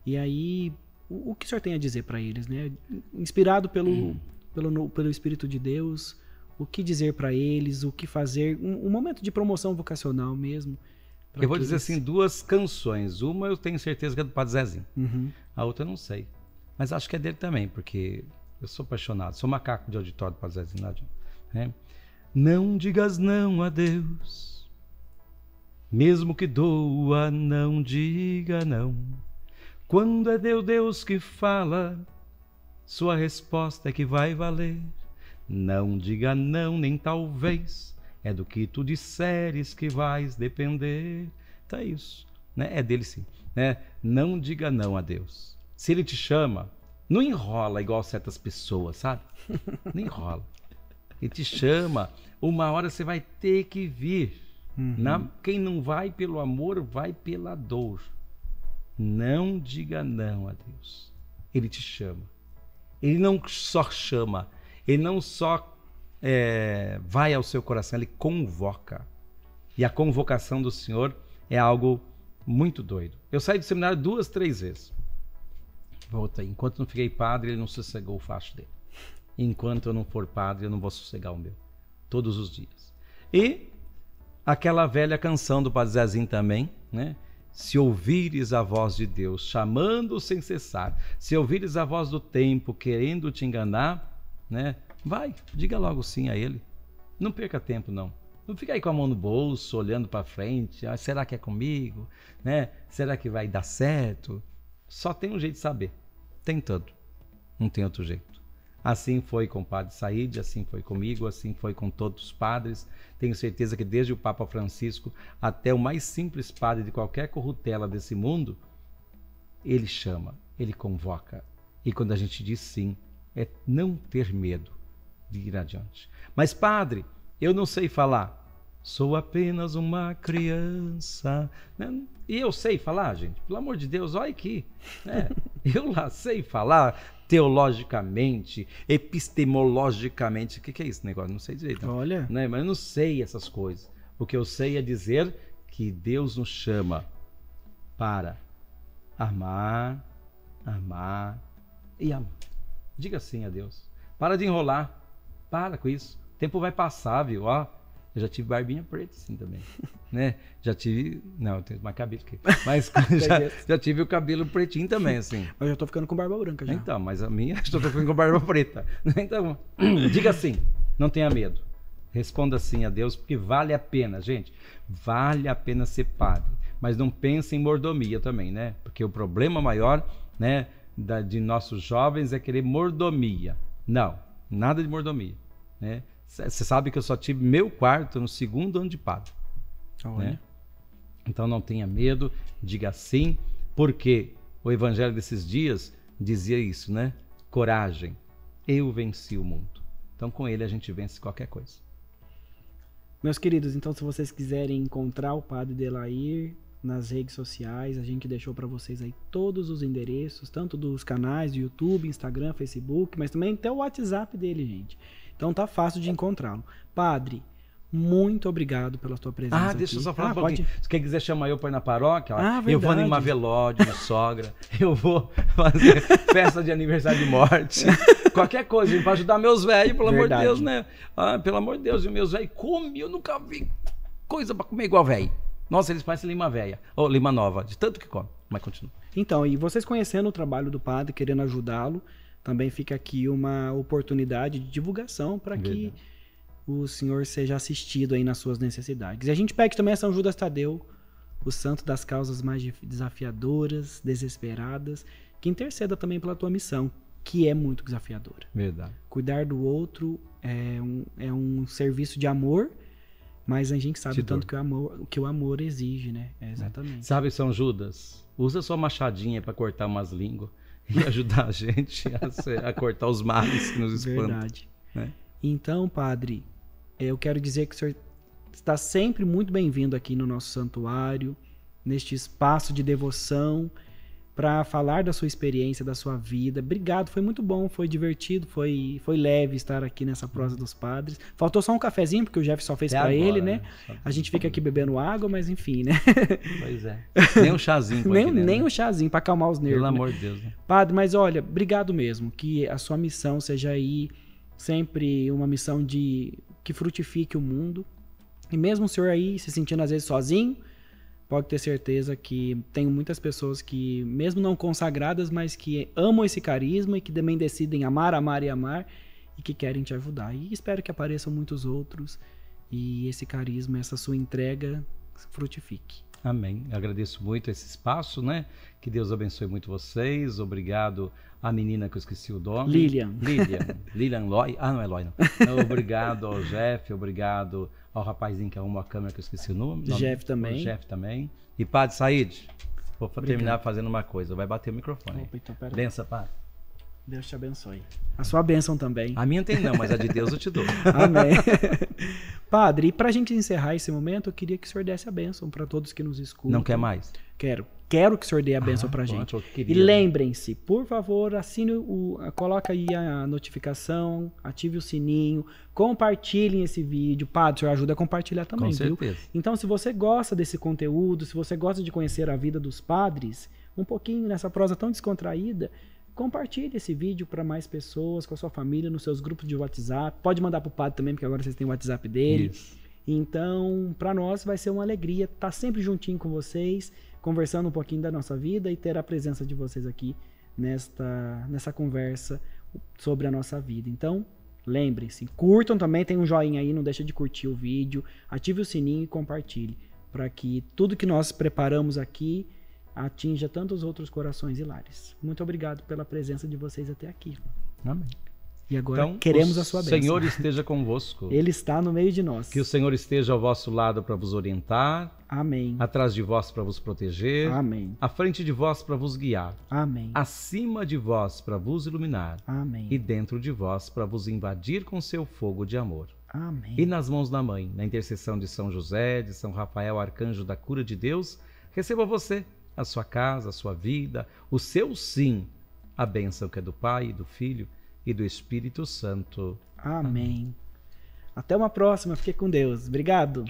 E aí, o, que o senhor tem a dizer para eles, né? Inspirado pelo, uhum. pelo, pelo Espírito de Deus, o que dizer para eles, o que fazer, um, um, momento de promoção vocacional mesmo. Eu vou dizer assim, duas canções. Uma eu tenho certeza que é do Padre Zezinho, uhum. a outra eu não sei. Mas acho que é dele também, porque eu sou apaixonado, sou macaco de auditório do Padre Zezinho. Não, né? É. não digas não a Deus, mesmo que doa, não diga não. Quando é teu Deus que fala, sua resposta é que vai valer. Não diga não, nem talvez, é do que tu disseres que vais depender. É isso, né? É dele sim, né? Não diga não a Deus. Se ele te chama, não enrola igual certas pessoas, sabe? Não enrola. Ele te chama, uma hora você vai ter que vir. Uhum. Na, quem não vai pelo amor, vai pela dor. Não diga não a Deus. Ele te chama. Ele não só chama, ele não só é, vai ao seu coração, ele convoca. E a convocação do Senhor é algo muito doido. Eu saí do seminário duas, três vezes. Voltei. Enquanto não fiquei padre, ele não sossegou o facho dele. Enquanto eu não for padre, eu não vou sossegar o meu. Todos os dias. E aquela velha canção do Padre Zezinho também, né? se ouvires a voz de Deus, chamando sem cessar, se ouvires a voz do tempo querendo te enganar, né? Vai, diga logo sim a ele. Não perca tempo não. Não fica aí com a mão no bolso, olhando para frente, ah, será que é comigo, né? Será que vai dar certo? Só tem um jeito de saber. Tentando. Não tem outro jeito. Assim foi com o padre Said, assim foi comigo, assim foi com todos os padres. Tenho certeza que desde o Papa Francisco até o mais simples padre de qualquer corruptela desse mundo, ele chama, ele convoca. E quando a gente diz sim, é não ter medo de ir adiante. Mas, padre, eu não sei falar. Sou apenas uma criança. E eu sei falar, gente. Pelo amor de Deus, olha aqui. É, eu lá sei falar teologicamente, epistemologicamente. O que, que é esse negócio? Não sei direito. Não. Olha. Né? Mas eu não sei essas coisas. O que eu sei é dizer que Deus nos chama para amar, amar e amar. Diga sim a Deus. Para de enrolar. Para com isso. O tempo vai passar, viu? Ó, eu já tive barbinha preta, assim, também, né? Já tive... Não, eu tenho mais cabelo que... Mas já, já, tive o cabelo pretinho também, assim. Mas eu tô ficando com barba branca já. Então, mas a minha, eu tô ficando com barba preta. Então, diga assim, não tenha medo. Responda sim a Deus, porque vale a pena, gente. Vale a pena ser padre. Mas não pense em mordomia também, né? Porque o problema maior, né, da, de nossos jovens é querer mordomia. Não, nada de mordomia, né? Você sabe que eu só tive meu quarto no segundo ano de padre. Né? Então não tenha medo, diga sim, porque o evangelho desses dias dizia isso, né? Coragem, eu venci o mundo. Então com ele a gente vence qualquer coisa. Meus queridos, então se vocês quiserem encontrar o Padre Delair nas redes sociais, a gente deixou para vocês aí todos os endereços, tanto dos canais do YouTube, Instagram, Facebook, mas também até o WhatsApp dele, gente. Então tá fácil de encontrá-lo. Padre, muito obrigado pela tua presença. Ah, deixa aqui. eu só falar ah, um pouquinho. Se quem quiser chamar eu para ir na paróquia, ó, ah, eu vou animar velório, minha sogra, eu vou fazer festa de aniversário de morte, qualquer coisa, para ajudar meus velhos, pelo verdade. amor de Deus, né? Ah, pelo amor de Deus, e meus velhos comem, eu nunca vi coisa para comer igual velho. Nossa, eles parecem lima velha, ou lima nova, de tanto que come, mas continua. Então, e vocês conhecendo o trabalho do padre, querendo ajudá-lo, também fica aqui uma oportunidade de divulgação para que o senhor seja assistido aí nas suas necessidades. E a gente pede também a São Judas Tadeu, o santo das causas mais desafiadoras, desesperadas, que interceda também pela tua missão, que é muito desafiadora. Verdade. Cuidar do outro é um, é um serviço de amor, mas a gente sabe tanto que o, amor, que o amor exige, né? É né? exatamente. Sabe, São Judas, usa sua machadinha para cortar umas línguas e ajudar a gente a, ser, a, cortar os males que nos espantam. Verdade. Né? Então, padre, é, eu quero dizer que o senhor está sempre muito bem-vindo aqui no nosso santuário, neste espaço de devoção para falar da sua experiência, da sua vida. Obrigado, foi muito bom, foi divertido, foi, foi leve estar aqui nessa prosa dos padres. Faltou só um cafezinho, porque o Jeff só fez para ele, né? Só... Né? A gente fica aqui bebendo água, mas enfim, né? Pois é. Nem um chazinho. nem, aqui, né? nem um chazinho para acalmar os nervos. Pelo né? amor de Deus. Né? Padre, mas olha, obrigado mesmo, que a sua missão seja aí sempre uma missão de que frutifique o mundo. E mesmo o senhor aí se sentindo às vezes sozinho, pode ter certeza que tenho muitas pessoas que, mesmo não consagradas, mas que amam esse carisma e que também decidem amar, amar e amar e que querem te ajudar. E espero que apareçam muitos outros e esse carisma, essa sua entrega frutifique. Amém. agradeço muito esse espaço, né? Que Deus abençoe muito vocês. Obrigado à menina que eu esqueci o nome. Lilian. Lilian. Lilian Loy. Ah, não é Loy, não. Obrigado ao Jeff, obrigado ao rapazinho que arrumou a câmera, que eu esqueci o nome. nome Jeff também. Jeff também. E Padre Said, vou Obrigado. terminar fazendo uma coisa. Vai bater o microfone. Opa, então, pera. Benção, Padre. Deus te abençoe. A sua bênção também. A minha tem não, mas a de Deus eu te dou. Amém. Padre, e para a gente encerrar esse momento, eu queria que o senhor desse a bênção para todos que nos escutam. Não quer mais? Quero quero que o senhor dê a benção ah, para gente. E lembrem-se, por favor, assine o, coloca aí a notificação, ative o sininho, compartilhem esse vídeo. Padre, o senhor ajuda a compartilhar também, Com viu? Então, se você gosta desse conteúdo, se você gosta de conhecer a vida dos padres, um pouquinho nessa prosa tão descontraída, compartilhe esse vídeo para mais pessoas, com a sua família, nos seus grupos de WhatsApp. Pode mandar pro padre também, porque agora vocês têm o WhatsApp dele. Isso. Então, para nós vai ser uma alegria estar tá sempre juntinho com vocês conversando um pouquinho da nossa vida e ter a presença de vocês aqui nesta, nessa conversa sobre a nossa vida. Então, lembrem-se, curtam também, tem um joinha aí, não deixa de curtir o vídeo, ative o sininho e compartilhe para que tudo que nós preparamos aqui atinja tantos outros corações e lares. Muito obrigado pela presença de vocês até aqui. Amém. E agora então, queremos a sua bênção. Senhor esteja convosco. Ele está no meio de nós. Que o Senhor esteja ao vosso lado para vos orientar. Amém. Atrás de vós para vos proteger. Amém. À frente de vós para vos guiar. Amém. Acima de vós para vos iluminar. Amém. E dentro de vós para vos invadir com seu fogo de amor. Amém. E nas mãos da mãe, na intercessão de São José, de São Rafael, arcanjo da cura de Deus, receba você, a sua casa, a sua vida, o seu sim, a bênção que é do Pai e do Filho e do Espírito Santo. Amém. Amém. Até uma próxima. Fique com Deus. Obrigado.